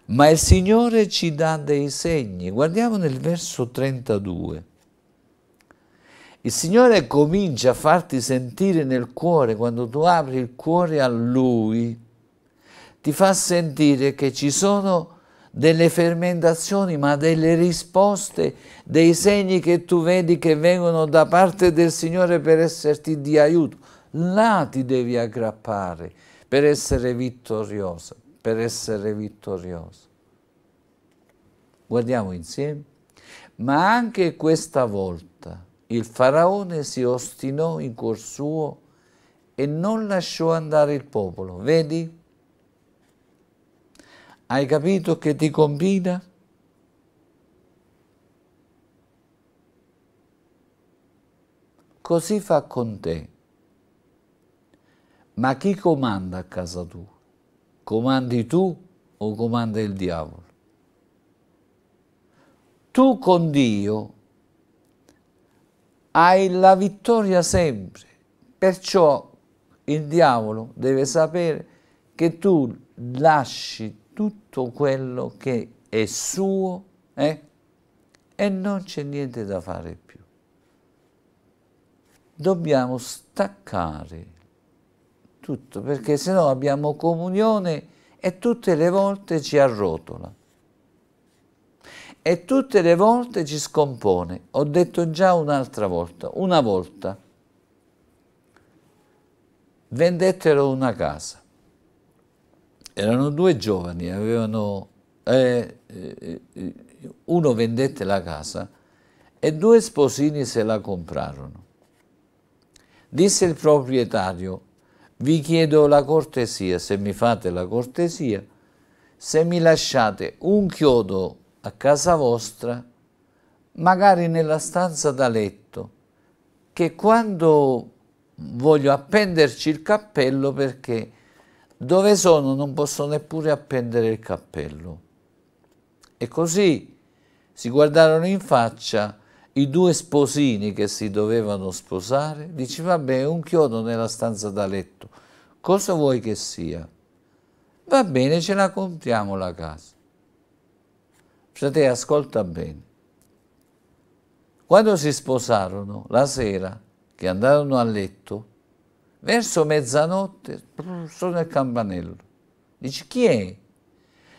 ma il Signore ci dà dei segni. Guardiamo nel verso 32. Il Signore comincia a farti sentire nel cuore, quando tu apri il cuore a Lui, ti fa sentire che ci sono delle fermentazioni, ma delle risposte, dei segni che tu vedi che vengono da parte del Signore per esserti di aiuto. Là ti devi aggrappare per essere vittoriosa, per essere vittoriosa. Guardiamo insieme, ma anche questa volta il faraone si ostinò in cuor suo e non lasciò andare il popolo. Vedi? Hai capito che ti combina? Così fa con te. Ma chi comanda a casa tua? Comandi tu o comanda il diavolo? Tu con Dio hai la vittoria sempre. Perciò il diavolo deve sapere che tu lasci tutto quello che è suo eh? e non c'è niente da fare più. Dobbiamo staccare tutto perché se no abbiamo comunione e tutte le volte ci arrotola e tutte le volte ci scompone. Ho detto già un'altra volta, una volta vendettero una casa. Erano due giovani, avevano, eh, eh, uno vendette la casa e due sposini se la comprarono. Disse il proprietario, vi chiedo la cortesia, se mi fate la cortesia, se mi lasciate un chiodo a casa vostra, magari nella stanza da letto, che quando voglio appenderci il cappello perché dove sono non posso neppure appendere il cappello. E così si guardarono in faccia i due sposini che si dovevano sposare, dice vabbè un chiodo nella stanza da letto, cosa vuoi che sia? Va bene, ce la compriamo la casa. Frate, ascolta bene. Quando si sposarono, la sera, che andarono a letto, verso mezzanotte suona il campanello. Dice, chi è?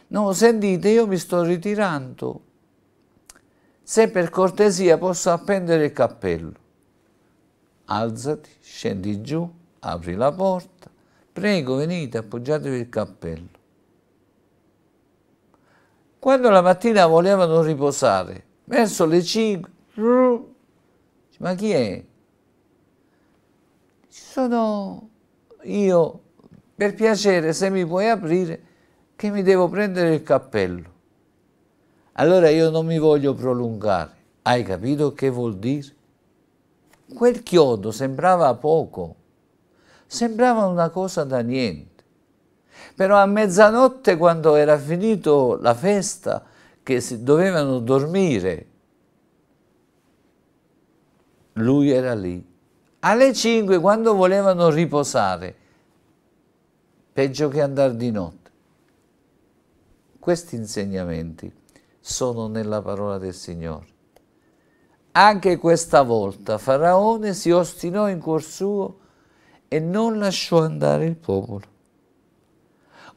No, sentite, io mi sto ritirando. Se per cortesia posso appendere il cappello. Alzati, scendi giù, apri la porta. Prego, venite, appoggiatevi il cappello. Quando la mattina volevano riposare, verso le 5, ma chi è? Sono io, per piacere, se mi puoi aprire, che mi devo prendere il cappello. Allora io non mi voglio prolungare. Hai capito che vuol dire? Quel chiodo sembrava poco, sembrava una cosa da niente però a mezzanotte quando era finito la festa che si dovevano dormire lui era lì alle 5 quando volevano riposare peggio che andare di notte questi insegnamenti sono nella parola del Signore anche questa volta Faraone si ostinò in cuor suo e non lasciò andare il popolo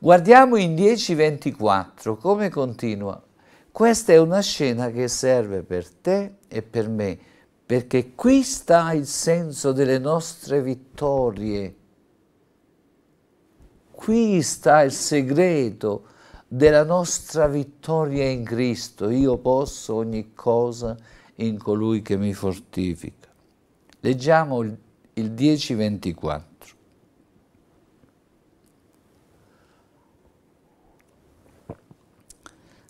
Guardiamo in 10.24 come continua. Questa è una scena che serve per te e per me, perché qui sta il senso delle nostre vittorie. Qui sta il segreto della nostra vittoria in Cristo. Io posso ogni cosa in colui che mi fortifica. Leggiamo il 10.24.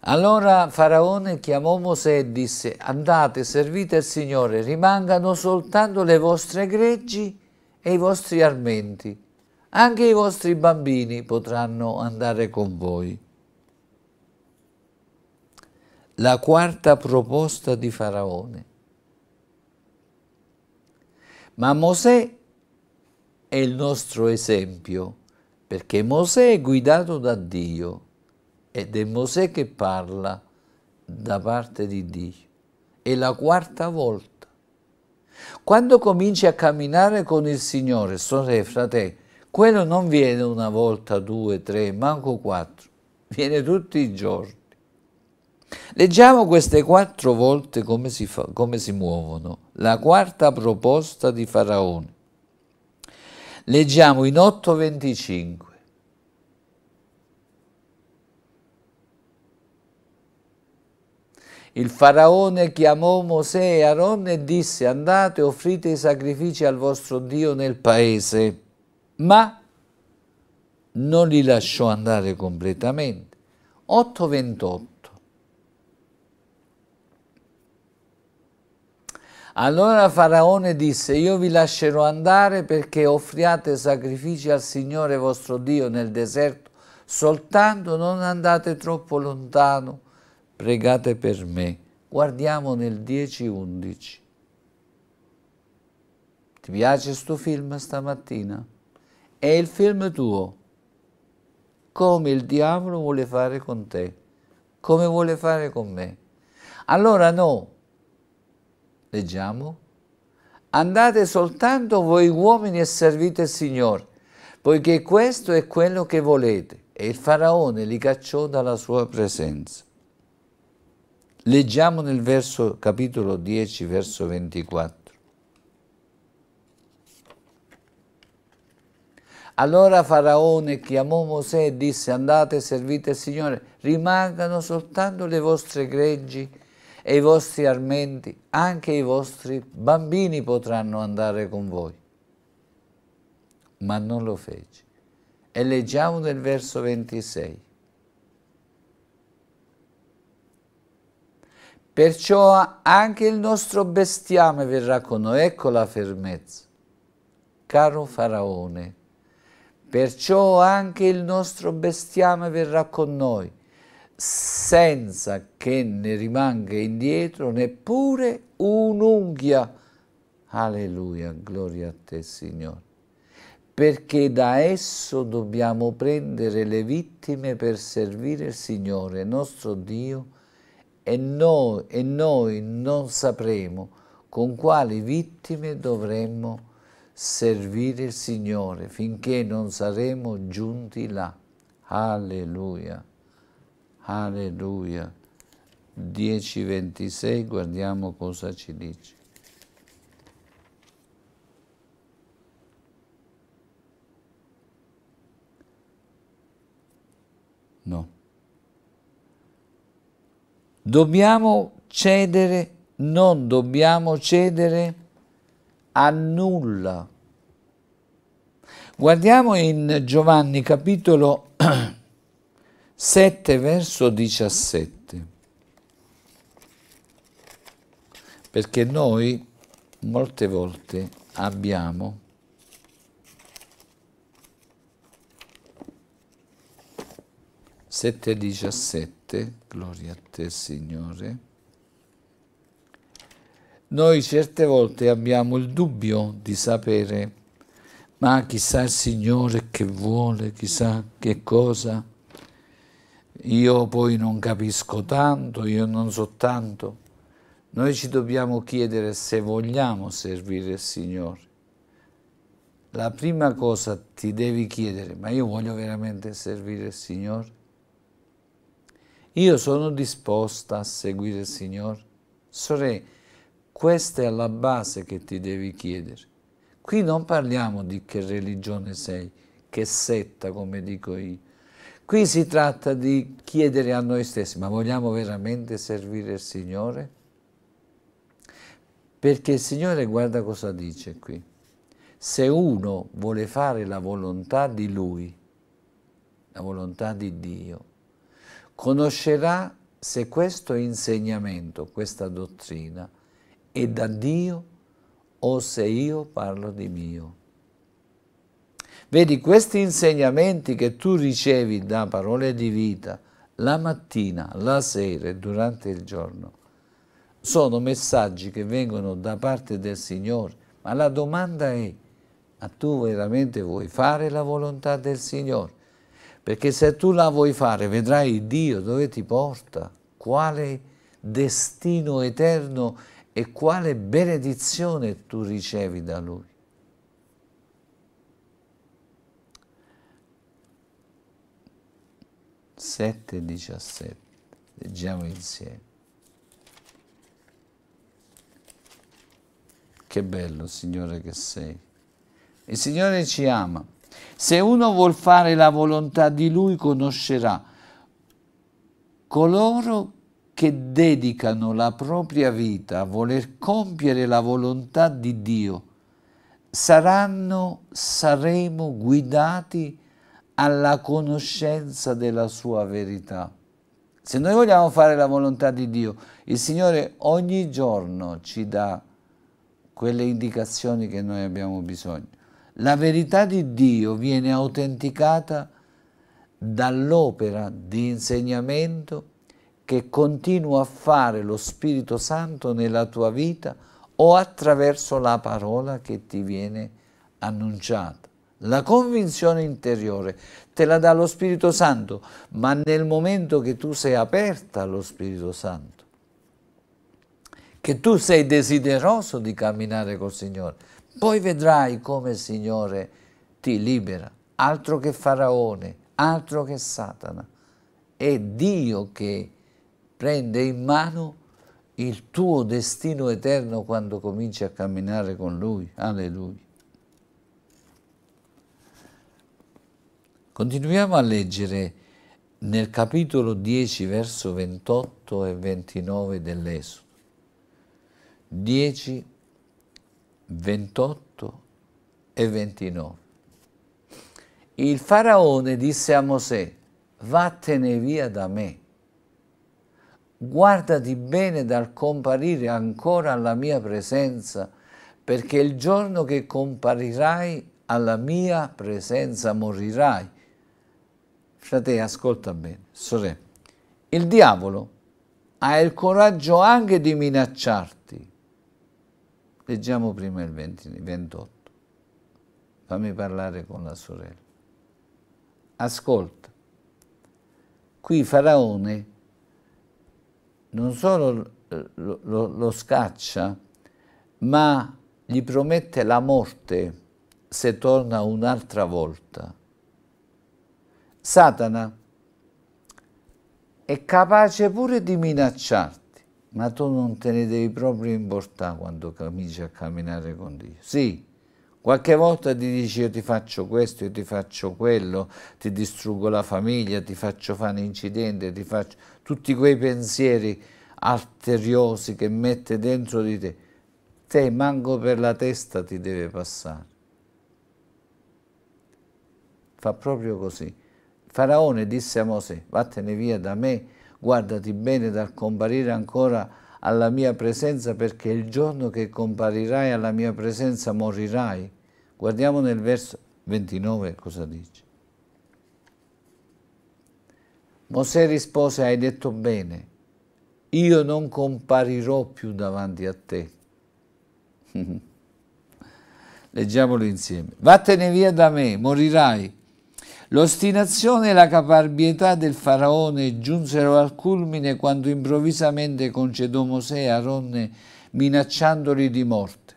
Allora Faraone chiamò Mosè e disse, andate, servite il Signore, rimangano soltanto le vostre greggi e i vostri armenti, anche i vostri bambini potranno andare con voi. La quarta proposta di Faraone. Ma Mosè è il nostro esempio, perché Mosè è guidato da Dio ed è Mosè che parla da parte di Dio. È la quarta volta. Quando cominci a camminare con il Signore, sorelle fratelli, quello non viene una volta, due, tre, manco quattro, viene tutti i giorni. Leggiamo queste quattro volte come si, fa, come si muovono. La quarta proposta di Faraone. Leggiamo in 8.25. Il faraone chiamò Mosè e Aaron e disse andate e offrite i sacrifici al vostro Dio nel paese, ma non li lasciò andare completamente. 8.28 Allora Faraone disse, io vi lascerò andare perché offriate sacrifici al Signore vostro Dio nel deserto, soltanto non andate troppo lontano pregate per me. Guardiamo nel 10-11. Ti piace sto film stamattina? È il film tuo. Come il diavolo vuole fare con te, come vuole fare con me. Allora no, leggiamo, andate soltanto voi uomini e servite il Signore, poiché questo è quello che volete. E il faraone li cacciò dalla sua presenza. Leggiamo nel verso, capitolo 10, verso 24. Allora Faraone chiamò Mosè e disse andate e servite il Signore, rimangano soltanto le vostre greggi e i vostri armenti, anche i vostri bambini potranno andare con voi. Ma non lo fece. E leggiamo nel verso 26. Perciò anche il nostro bestiame verrà con noi, ecco la fermezza. Caro Faraone, perciò anche il nostro bestiame verrà con noi, senza che ne rimanga indietro neppure un'unghia. Alleluia, gloria a te Signore, perché da esso dobbiamo prendere le vittime per servire il Signore, nostro Dio, e noi, e noi non sapremo con quali vittime dovremmo servire il Signore finché non saremo giunti là. Alleluia, alleluia. 10.26, guardiamo cosa ci dice. No. Dobbiamo cedere, non dobbiamo cedere a nulla. Guardiamo in Giovanni capitolo 7 verso 17, perché noi molte volte abbiamo sette diciassette Gloria a te, Signore. Noi certe volte abbiamo il dubbio di sapere, ma chissà il Signore che vuole, chissà che cosa. Io poi non capisco tanto, io non so tanto. Noi ci dobbiamo chiedere se vogliamo servire il Signore. La prima cosa ti devi chiedere, ma io voglio veramente servire il Signore? Io sono disposta a seguire il Signore? Sorelle, questa è la base che ti devi chiedere. Qui non parliamo di che religione sei, che setta, come dico io. Qui si tratta di chiedere a noi stessi, ma vogliamo veramente servire il Signore? Perché il Signore guarda cosa dice qui. Se uno vuole fare la volontà di Lui, la volontà di Dio, conoscerà se questo insegnamento, questa dottrina, è da Dio o se io parlo di mio. Vedi, questi insegnamenti che tu ricevi da parole di vita, la mattina, la sera e durante il giorno, sono messaggi che vengono da parte del Signore. Ma la domanda è, ma tu veramente vuoi fare la volontà del Signore? Perché se tu la vuoi fare, vedrai Dio dove ti porta, quale destino eterno e quale benedizione tu ricevi da Lui. Sette diciassette, leggiamo insieme. Che bello, Signore, che sei. Il Signore ci ama se uno vuol fare la volontà di lui conoscerà coloro che dedicano la propria vita a voler compiere la volontà di Dio saranno, saremo guidati alla conoscenza della sua verità. Se noi vogliamo fare la volontà di Dio, il Signore ogni giorno ci dà quelle indicazioni che noi abbiamo bisogno. La verità di Dio viene autenticata dall'opera di insegnamento che continua a fare lo Spirito Santo nella tua vita o attraverso la parola che ti viene annunciata. La convinzione interiore te la dà lo Spirito Santo, ma nel momento che tu sei aperta allo Spirito Santo, che tu sei desideroso di camminare col Signore, poi vedrai come il Signore ti libera, altro che Faraone, altro che Satana. È Dio che prende in mano il tuo destino eterno quando cominci a camminare con Lui. Alleluia. Continuiamo a leggere nel capitolo 10, verso 28 e 29 dell'Esodo. 10, 28 e 29. Il faraone disse a Mosè, vattene via da me, guardati bene dal comparire ancora alla mia presenza, perché il giorno che comparirai alla mia presenza morirai. Frate, ascolta bene, sorella, il diavolo ha il coraggio anche di minacciarti, Leggiamo prima il 20, 28. Fammi parlare con la sorella. Ascolta, qui Faraone non solo lo, lo, lo scaccia, ma gli promette la morte se torna un'altra volta. Satana è capace pure di minacciarti ma tu non te ne devi proprio importare quando cominci a camminare con Dio. Sì, qualche volta ti dici io ti faccio questo, io ti faccio quello, ti distruggo la famiglia, ti faccio fare un incidente, ti faccio tutti quei pensieri arteriosi che mette dentro di te. Te manco per la testa ti deve passare. Fa proprio così. faraone disse a Mosè, vattene via da me guardati bene dal comparire ancora alla mia presenza perché il giorno che comparirai alla mia presenza morirai. Guardiamo nel verso 29 cosa dice. Mosè rispose, hai detto bene, io non comparirò più davanti a te. Leggiamolo insieme. Vattene via da me, morirai, L'ostinazione e la caparbietà del faraone giunsero al culmine quando improvvisamente concedò Mosè a Ronne minacciandoli di morte.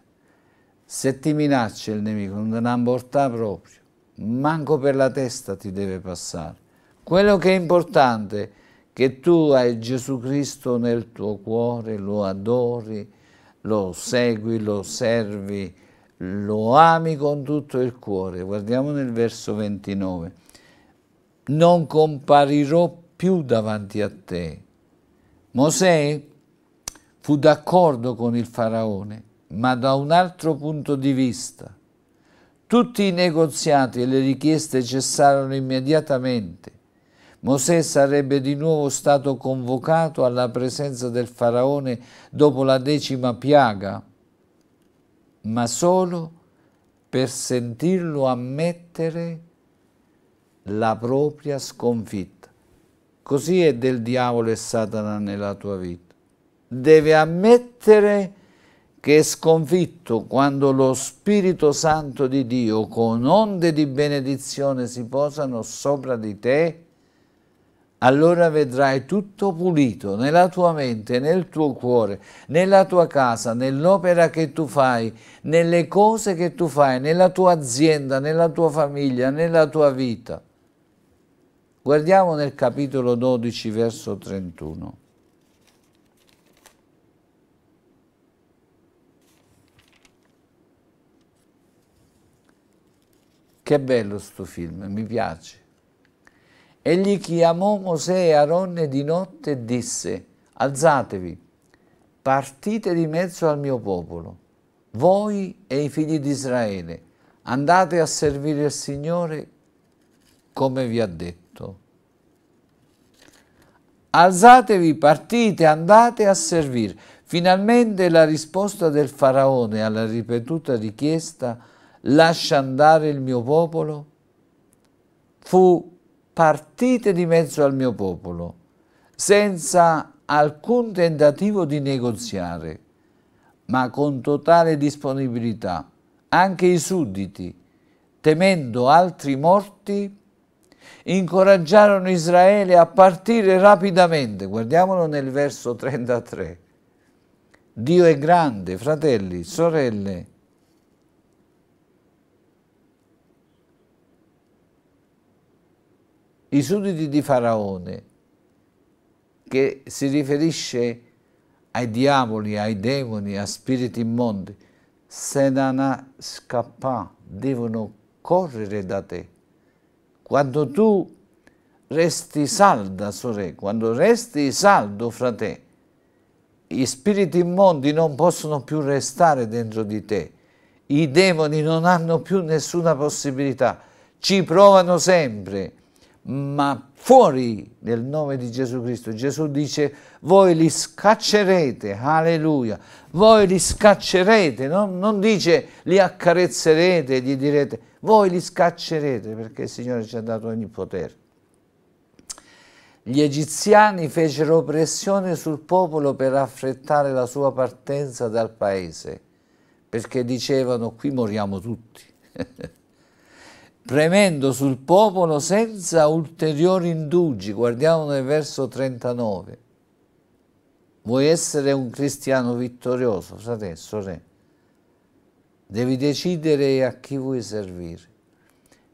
Se ti minaccia il nemico, non te ne importa proprio, manco per la testa ti deve passare. Quello che è importante è che tu hai Gesù Cristo nel tuo cuore, lo adori, lo segui, lo servi, lo ami con tutto il cuore. Guardiamo nel verso 29 non comparirò più davanti a te. Mosè fu d'accordo con il faraone, ma da un altro punto di vista. Tutti i negoziati e le richieste cessarono immediatamente. Mosè sarebbe di nuovo stato convocato alla presenza del faraone dopo la decima piaga, ma solo per sentirlo ammettere la propria sconfitta. Così è del diavolo e Satana nella tua vita. Deve ammettere che è sconfitto quando lo Spirito Santo di Dio con onde di benedizione si posano sopra di te, allora vedrai tutto pulito nella tua mente, nel tuo cuore, nella tua casa, nell'opera che tu fai, nelle cose che tu fai, nella tua azienda, nella tua famiglia, nella tua vita. Guardiamo nel capitolo 12, verso 31. Che bello sto film, mi piace. Egli chiamò Mosè e Aronne di notte e disse, alzatevi, partite di mezzo al mio popolo, voi e i figli di Israele, andate a servire il Signore come vi ha detto alzatevi, partite, andate a servire. Finalmente la risposta del faraone alla ripetuta richiesta lascia andare il mio popolo fu partite di mezzo al mio popolo, senza alcun tentativo di negoziare, ma con totale disponibilità, anche i sudditi, temendo altri morti incoraggiarono Israele a partire rapidamente. Guardiamolo nel verso 33. Dio è grande, fratelli, sorelle. I sudditi di Faraone, che si riferisce ai diavoli, ai demoni, a spiriti immondi, se non scappa, devono correre da te quando tu resti salda, sorella, quando resti saldo, fratello, gli spiriti immondi non possono più restare dentro di te, i demoni non hanno più nessuna possibilità, ci provano sempre, ma fuori nel nome di Gesù Cristo. Gesù dice, voi li scaccerete, alleluia, voi li scaccerete, no? non dice li accarezzerete, gli direte, voi li scaccerete perché il Signore ci ha dato ogni potere. Gli egiziani fecero pressione sul popolo per affrettare la sua partenza dal paese, perché dicevano qui moriamo tutti. premendo sul popolo senza ulteriori indugi. Guardiamo nel verso 39. Vuoi essere un cristiano vittorioso, fratello, sorella? Devi decidere a chi vuoi servire.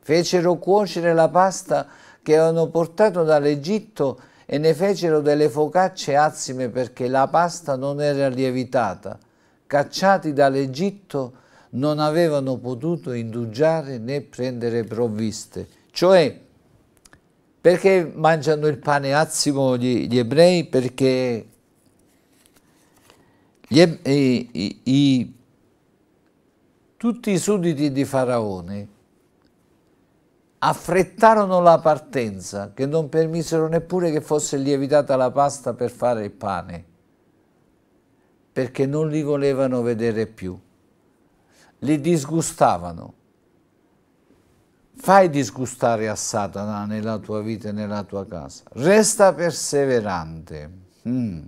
Fecero cuocere la pasta che avevano portato dall'Egitto e ne fecero delle focacce azime perché la pasta non era lievitata. Cacciati dall'Egitto, non avevano potuto indugiare né prendere provviste. Cioè, perché mangiano il pane azimo gli, gli ebrei? Perché gli, i, i, i, tutti i sudditi di Faraone affrettarono la partenza che non permisero neppure che fosse lievitata la pasta per fare il pane perché non li volevano vedere più li disgustavano. Fai disgustare a Satana nella tua vita e nella tua casa. Resta perseverante. Mm.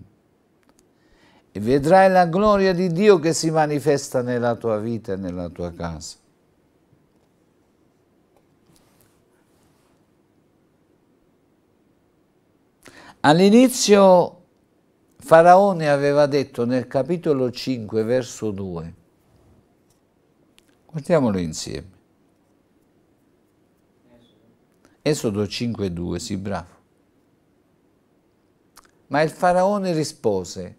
E vedrai la gloria di Dio che si manifesta nella tua vita e nella tua casa. All'inizio Faraone aveva detto nel capitolo 5, verso 2, Guardiamolo insieme. Esodo 5,2, sì, bravo. Ma il faraone rispose,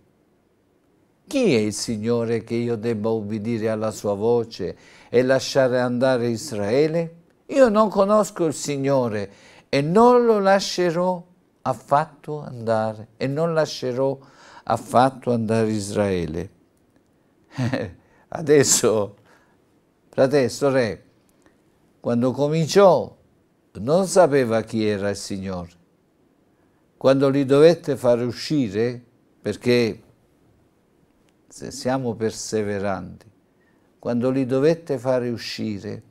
chi è il Signore che io debba ubbidire alla sua voce e lasciare andare Israele? Io non conosco il Signore e non lo lascerò affatto andare e non lascerò affatto andare Israele. Adesso Fratello, e sorelle, quando cominciò non sapeva chi era il Signore. Quando li dovette fare uscire, perché se siamo perseveranti, quando li dovette fare uscire,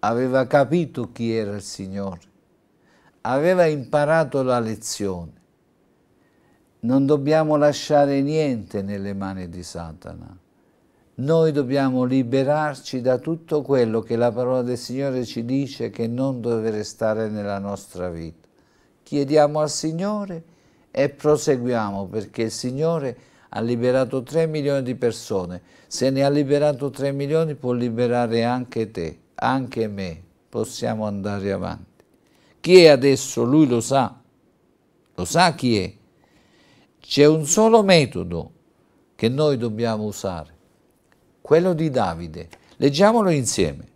aveva capito chi era il Signore, aveva imparato la lezione. Non dobbiamo lasciare niente nelle mani di Satana noi dobbiamo liberarci da tutto quello che la parola del Signore ci dice che non deve restare nella nostra vita. Chiediamo al Signore e proseguiamo perché il Signore ha liberato 3 milioni di persone. Se ne ha liberato 3 milioni può liberare anche te, anche me. Possiamo andare avanti. Chi è adesso? Lui lo sa. Lo sa chi è. C'è un solo metodo che noi dobbiamo usare quello di Davide. Leggiamolo insieme.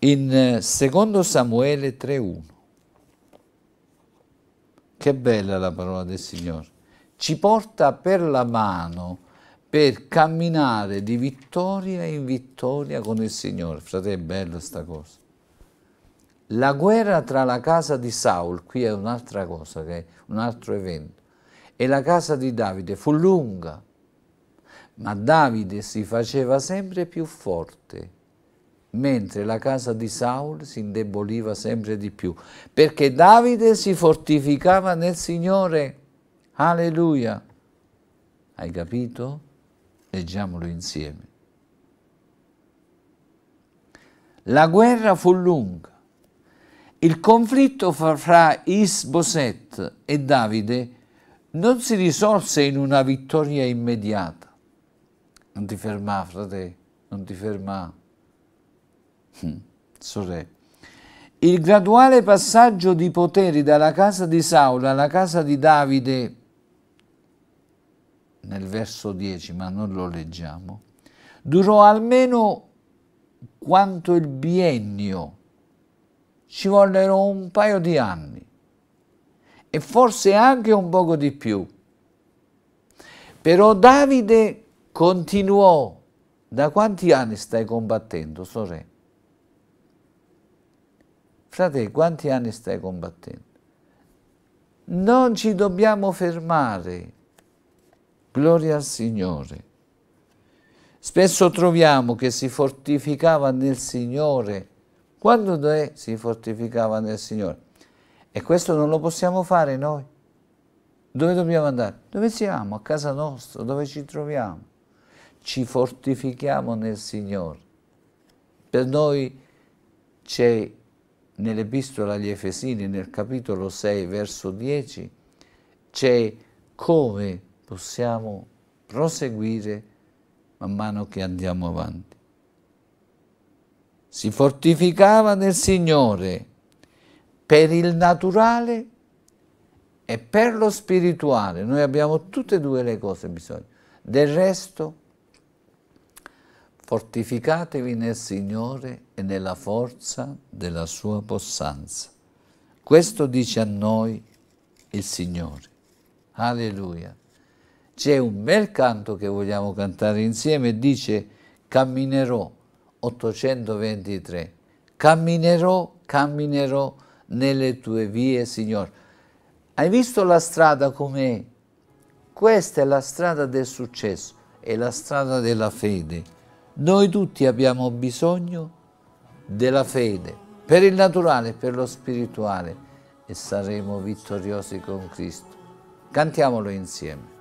In 2 eh, Samuele 3.1. Che bella la parola del Signore. Ci porta per la mano per camminare di vittoria in vittoria con il Signore. Frate, è bella sta cosa. La guerra tra la casa di Saul, qui è un'altra cosa, che è un altro evento, e la casa di Davide fu lunga, ma Davide si faceva sempre più forte, mentre la casa di Saul si indeboliva sempre di più, perché Davide si fortificava nel Signore. Alleluia! Hai capito? Leggiamolo insieme. La guerra fu lunga. Il conflitto fra Isboset e Davide non si risolse in una vittoria immediata non ti fermare, frate, non ti fermare. Mm, hm, sorelle. Il graduale passaggio di poteri dalla casa di Saulo alla casa di Davide, nel verso 10, ma non lo leggiamo, durò almeno quanto il biennio. Ci vollero un paio di anni e forse anche un poco di più. Però Davide continuò. Da quanti anni stai combattendo, sorella? Frate, quanti anni stai combattendo? Non ci dobbiamo fermare. Gloria al Signore. Spesso troviamo che si fortificava nel Signore. Quando è si fortificava nel Signore? E questo non lo possiamo fare noi. Dove dobbiamo andare? Dove siamo? A casa nostra, dove ci troviamo? ci fortifichiamo nel Signore. Per noi c'è nell'Epistola agli Efesini, nel capitolo 6, verso 10, c'è come possiamo proseguire man mano che andiamo avanti. Si fortificava nel Signore per il naturale e per lo spirituale. Noi abbiamo tutte e due le cose bisogno. Del resto fortificatevi nel Signore e nella forza della sua possanza. Questo dice a noi il Signore. Alleluia. C'è un bel canto che vogliamo cantare insieme, dice camminerò, 823, camminerò, camminerò nelle tue vie, Signore. Hai visto la strada com'è? Questa è la strada del successo, è la strada della fede noi tutti abbiamo bisogno della fede, per il naturale e per lo spirituale, e saremo vittoriosi con Cristo. Cantiamolo insieme.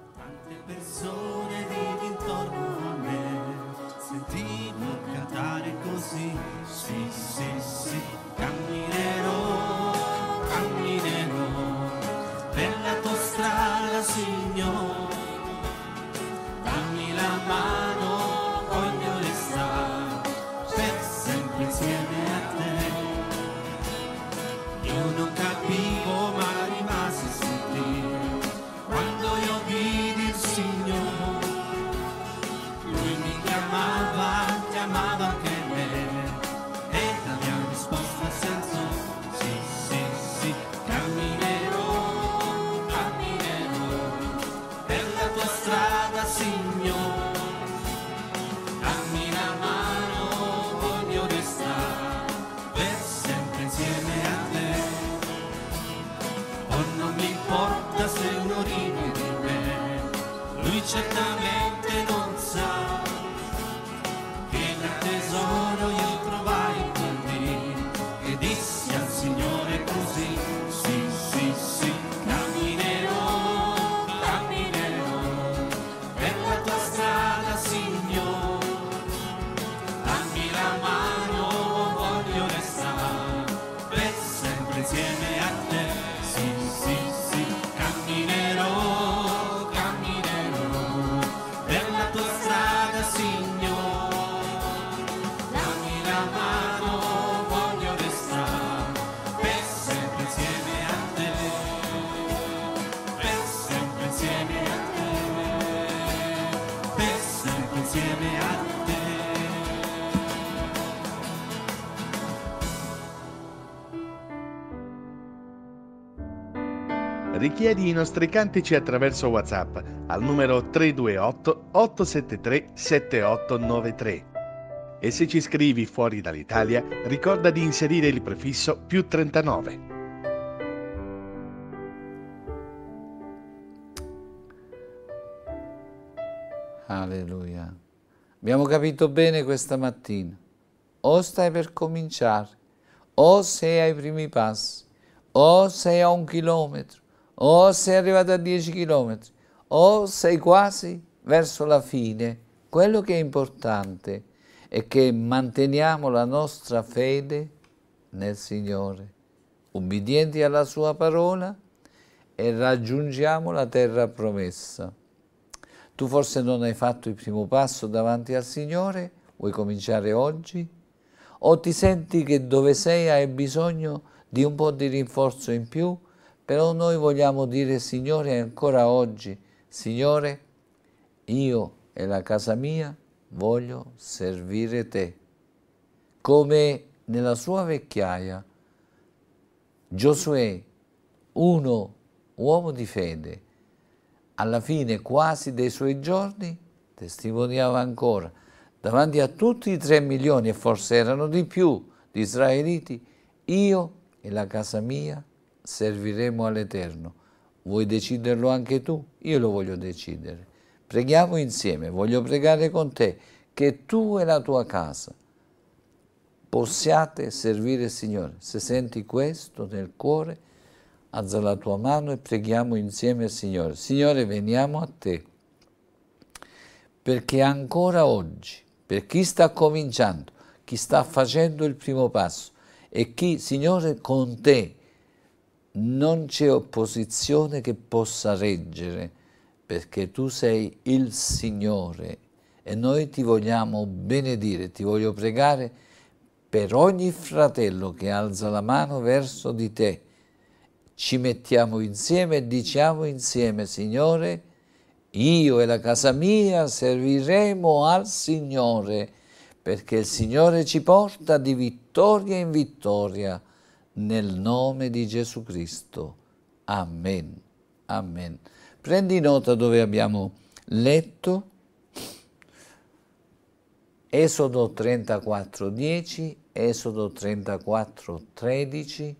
richiedi i nostri cantici attraverso WhatsApp al numero 328 873 7893. E se ci scrivi fuori dall'Italia, ricorda di inserire il prefisso più 39. Alleluia. Abbiamo capito bene questa mattina. O stai per cominciare, o sei ai primi passi, o sei a un chilometro, o sei arrivato a 10 km, o sei quasi verso la fine. Quello che è importante è che manteniamo la nostra fede nel Signore, ubbidienti alla Sua parola e raggiungiamo la terra promessa. Tu forse non hai fatto il primo passo davanti al Signore, vuoi cominciare oggi? O ti senti che dove sei hai bisogno di un po' di rinforzo in più? Però noi vogliamo dire, Signore, ancora oggi, Signore, io e la casa mia voglio servire te. Come nella sua vecchiaia, Giosuè, uno uomo di fede, alla fine quasi dei suoi giorni, testimoniava ancora, davanti a tutti i tre milioni, e forse erano di più, di israeliti, io e la casa mia serviremo all'Eterno. Vuoi deciderlo anche tu? Io lo voglio decidere. Preghiamo insieme, voglio pregare con te che tu e la tua casa possiate servire il Signore. Se senti questo nel cuore, alza la tua mano e preghiamo insieme al Signore. Signore, veniamo a te, perché ancora oggi, per chi sta cominciando, chi sta facendo il primo passo e chi, Signore, con te, non c'è opposizione che possa reggere, perché tu sei il Signore e noi ti vogliamo benedire, ti voglio pregare per ogni fratello che alza la mano verso di te. Ci mettiamo insieme e diciamo insieme, Signore, io e la casa mia serviremo al Signore, perché il Signore ci porta di vittoria in vittoria nel nome di Gesù Cristo. Amen. Amen. Prendi nota dove abbiamo letto Esodo 34, 10, Esodo 34, 13,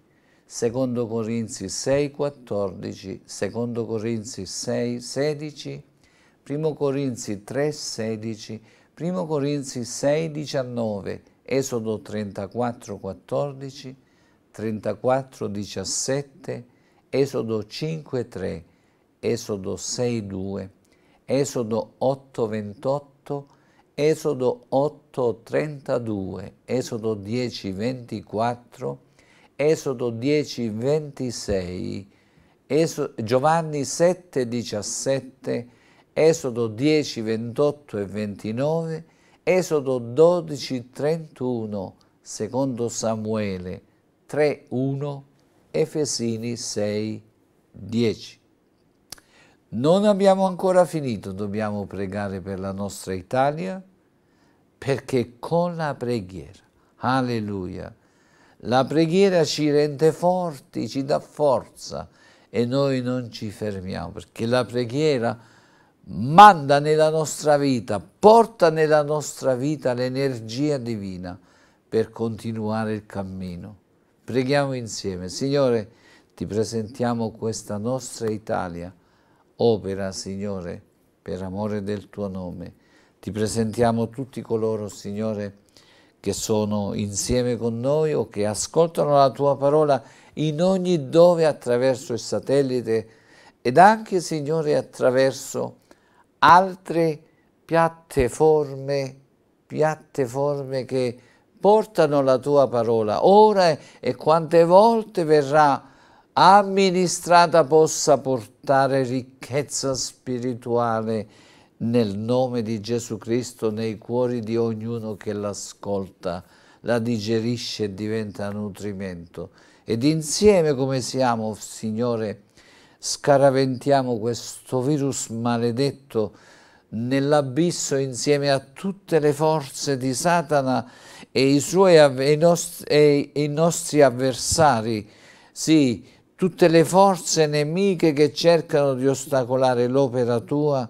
2 Corinzi 6, 14, 2 Corinzi 6, 16, 1 Corinzi 3, 16, 1 Corinzi 6, 19, Esodo 34, 14, 34, 17, Esodo 5, 3, Esodo 6, 2, Esodo 8, 28, Esodo 8, 32, Esodo 10, 24, Esodo 10, 26, Esodo, Giovanni 7, 17, Esodo 10, 28 e 29, Esodo 12, 31, secondo Samuele 3.1, Efesini 6.10. Non abbiamo ancora finito, dobbiamo pregare per la nostra Italia, perché con la preghiera, alleluia, la preghiera ci rende forti, ci dà forza e noi non ci fermiamo, perché la preghiera manda nella nostra vita, porta nella nostra vita l'energia divina per continuare il cammino. Preghiamo insieme, Signore, ti presentiamo questa nostra Italia, opera, Signore, per amore del tuo nome. Ti presentiamo tutti coloro, Signore, che sono insieme con noi o che ascoltano la tua parola in ogni dove attraverso il satellite ed anche, Signore, attraverso altre piattaforme, piattaforme che portano la tua parola ora e quante volte verrà amministrata possa portare ricchezza spirituale nel nome di Gesù Cristo nei cuori di ognuno che l'ascolta, la digerisce e diventa nutrimento. Ed insieme come siamo, Signore, scaraventiamo questo virus maledetto nell'abisso insieme a tutte le forze di Satana e i, suoi, e, nost e i nostri avversari, sì, tutte le forze nemiche che cercano di ostacolare l'opera tua,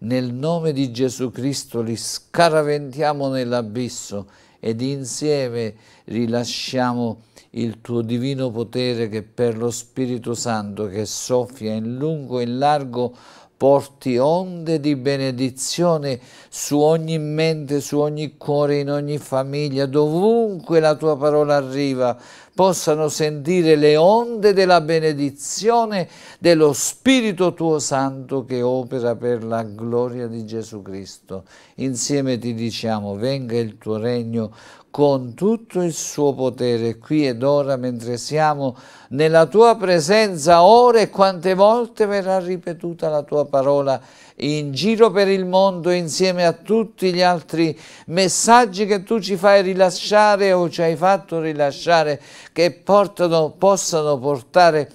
nel nome di Gesù Cristo li scaraventiamo nell'abisso ed insieme rilasciamo il tuo divino potere che per lo Spirito Santo che soffia in lungo e in largo porti onde di benedizione su ogni mente, su ogni cuore, in ogni famiglia, dovunque la tua parola arriva, possano sentire le onde della benedizione dello Spirito tuo Santo che opera per la gloria di Gesù Cristo. Insieme ti diciamo, venga il tuo regno con tutto il suo potere, qui ed ora, mentre siamo nella tua presenza, ora e quante volte verrà ripetuta la tua parola in giro per il mondo insieme a tutti gli altri messaggi che tu ci fai rilasciare o ci hai fatto rilasciare, che portano, possano portare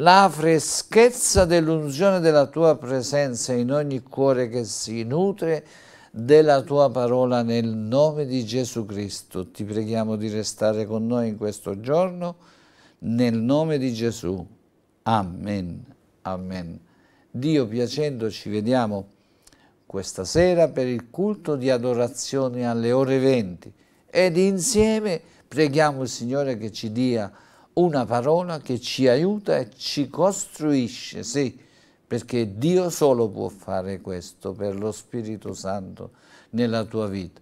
la freschezza dell'unzione della tua presenza in ogni cuore che si nutre, della tua parola nel nome di Gesù Cristo. Ti preghiamo di restare con noi in questo giorno, nel nome di Gesù. Amen. Amen. Dio piacendo ci vediamo questa sera per il culto di adorazione alle ore 20 ed insieme preghiamo il Signore che ci dia una parola che ci aiuta e ci costruisce, sì, perché Dio solo può fare questo per lo Spirito Santo nella tua vita.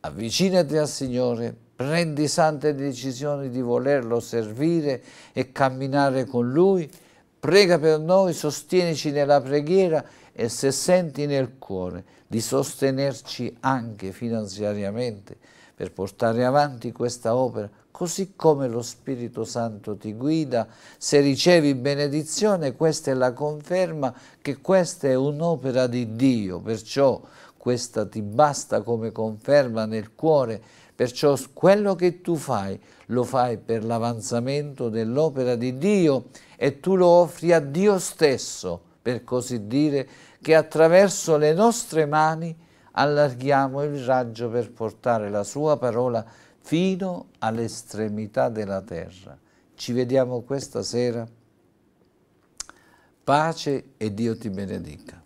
Avvicinati al Signore, prendi sante decisioni di volerlo servire e camminare con Lui, prega per noi, sostienici nella preghiera e se senti nel cuore di sostenerci anche finanziariamente, per portare avanti questa opera, così come lo Spirito Santo ti guida. Se ricevi benedizione, questa è la conferma che questa è un'opera di Dio, perciò questa ti basta come conferma nel cuore, perciò quello che tu fai lo fai per l'avanzamento dell'opera di Dio e tu lo offri a Dio stesso, per così dire, che attraverso le nostre mani allarghiamo il raggio per portare la sua parola fino all'estremità della terra. Ci vediamo questa sera. Pace e Dio ti benedica.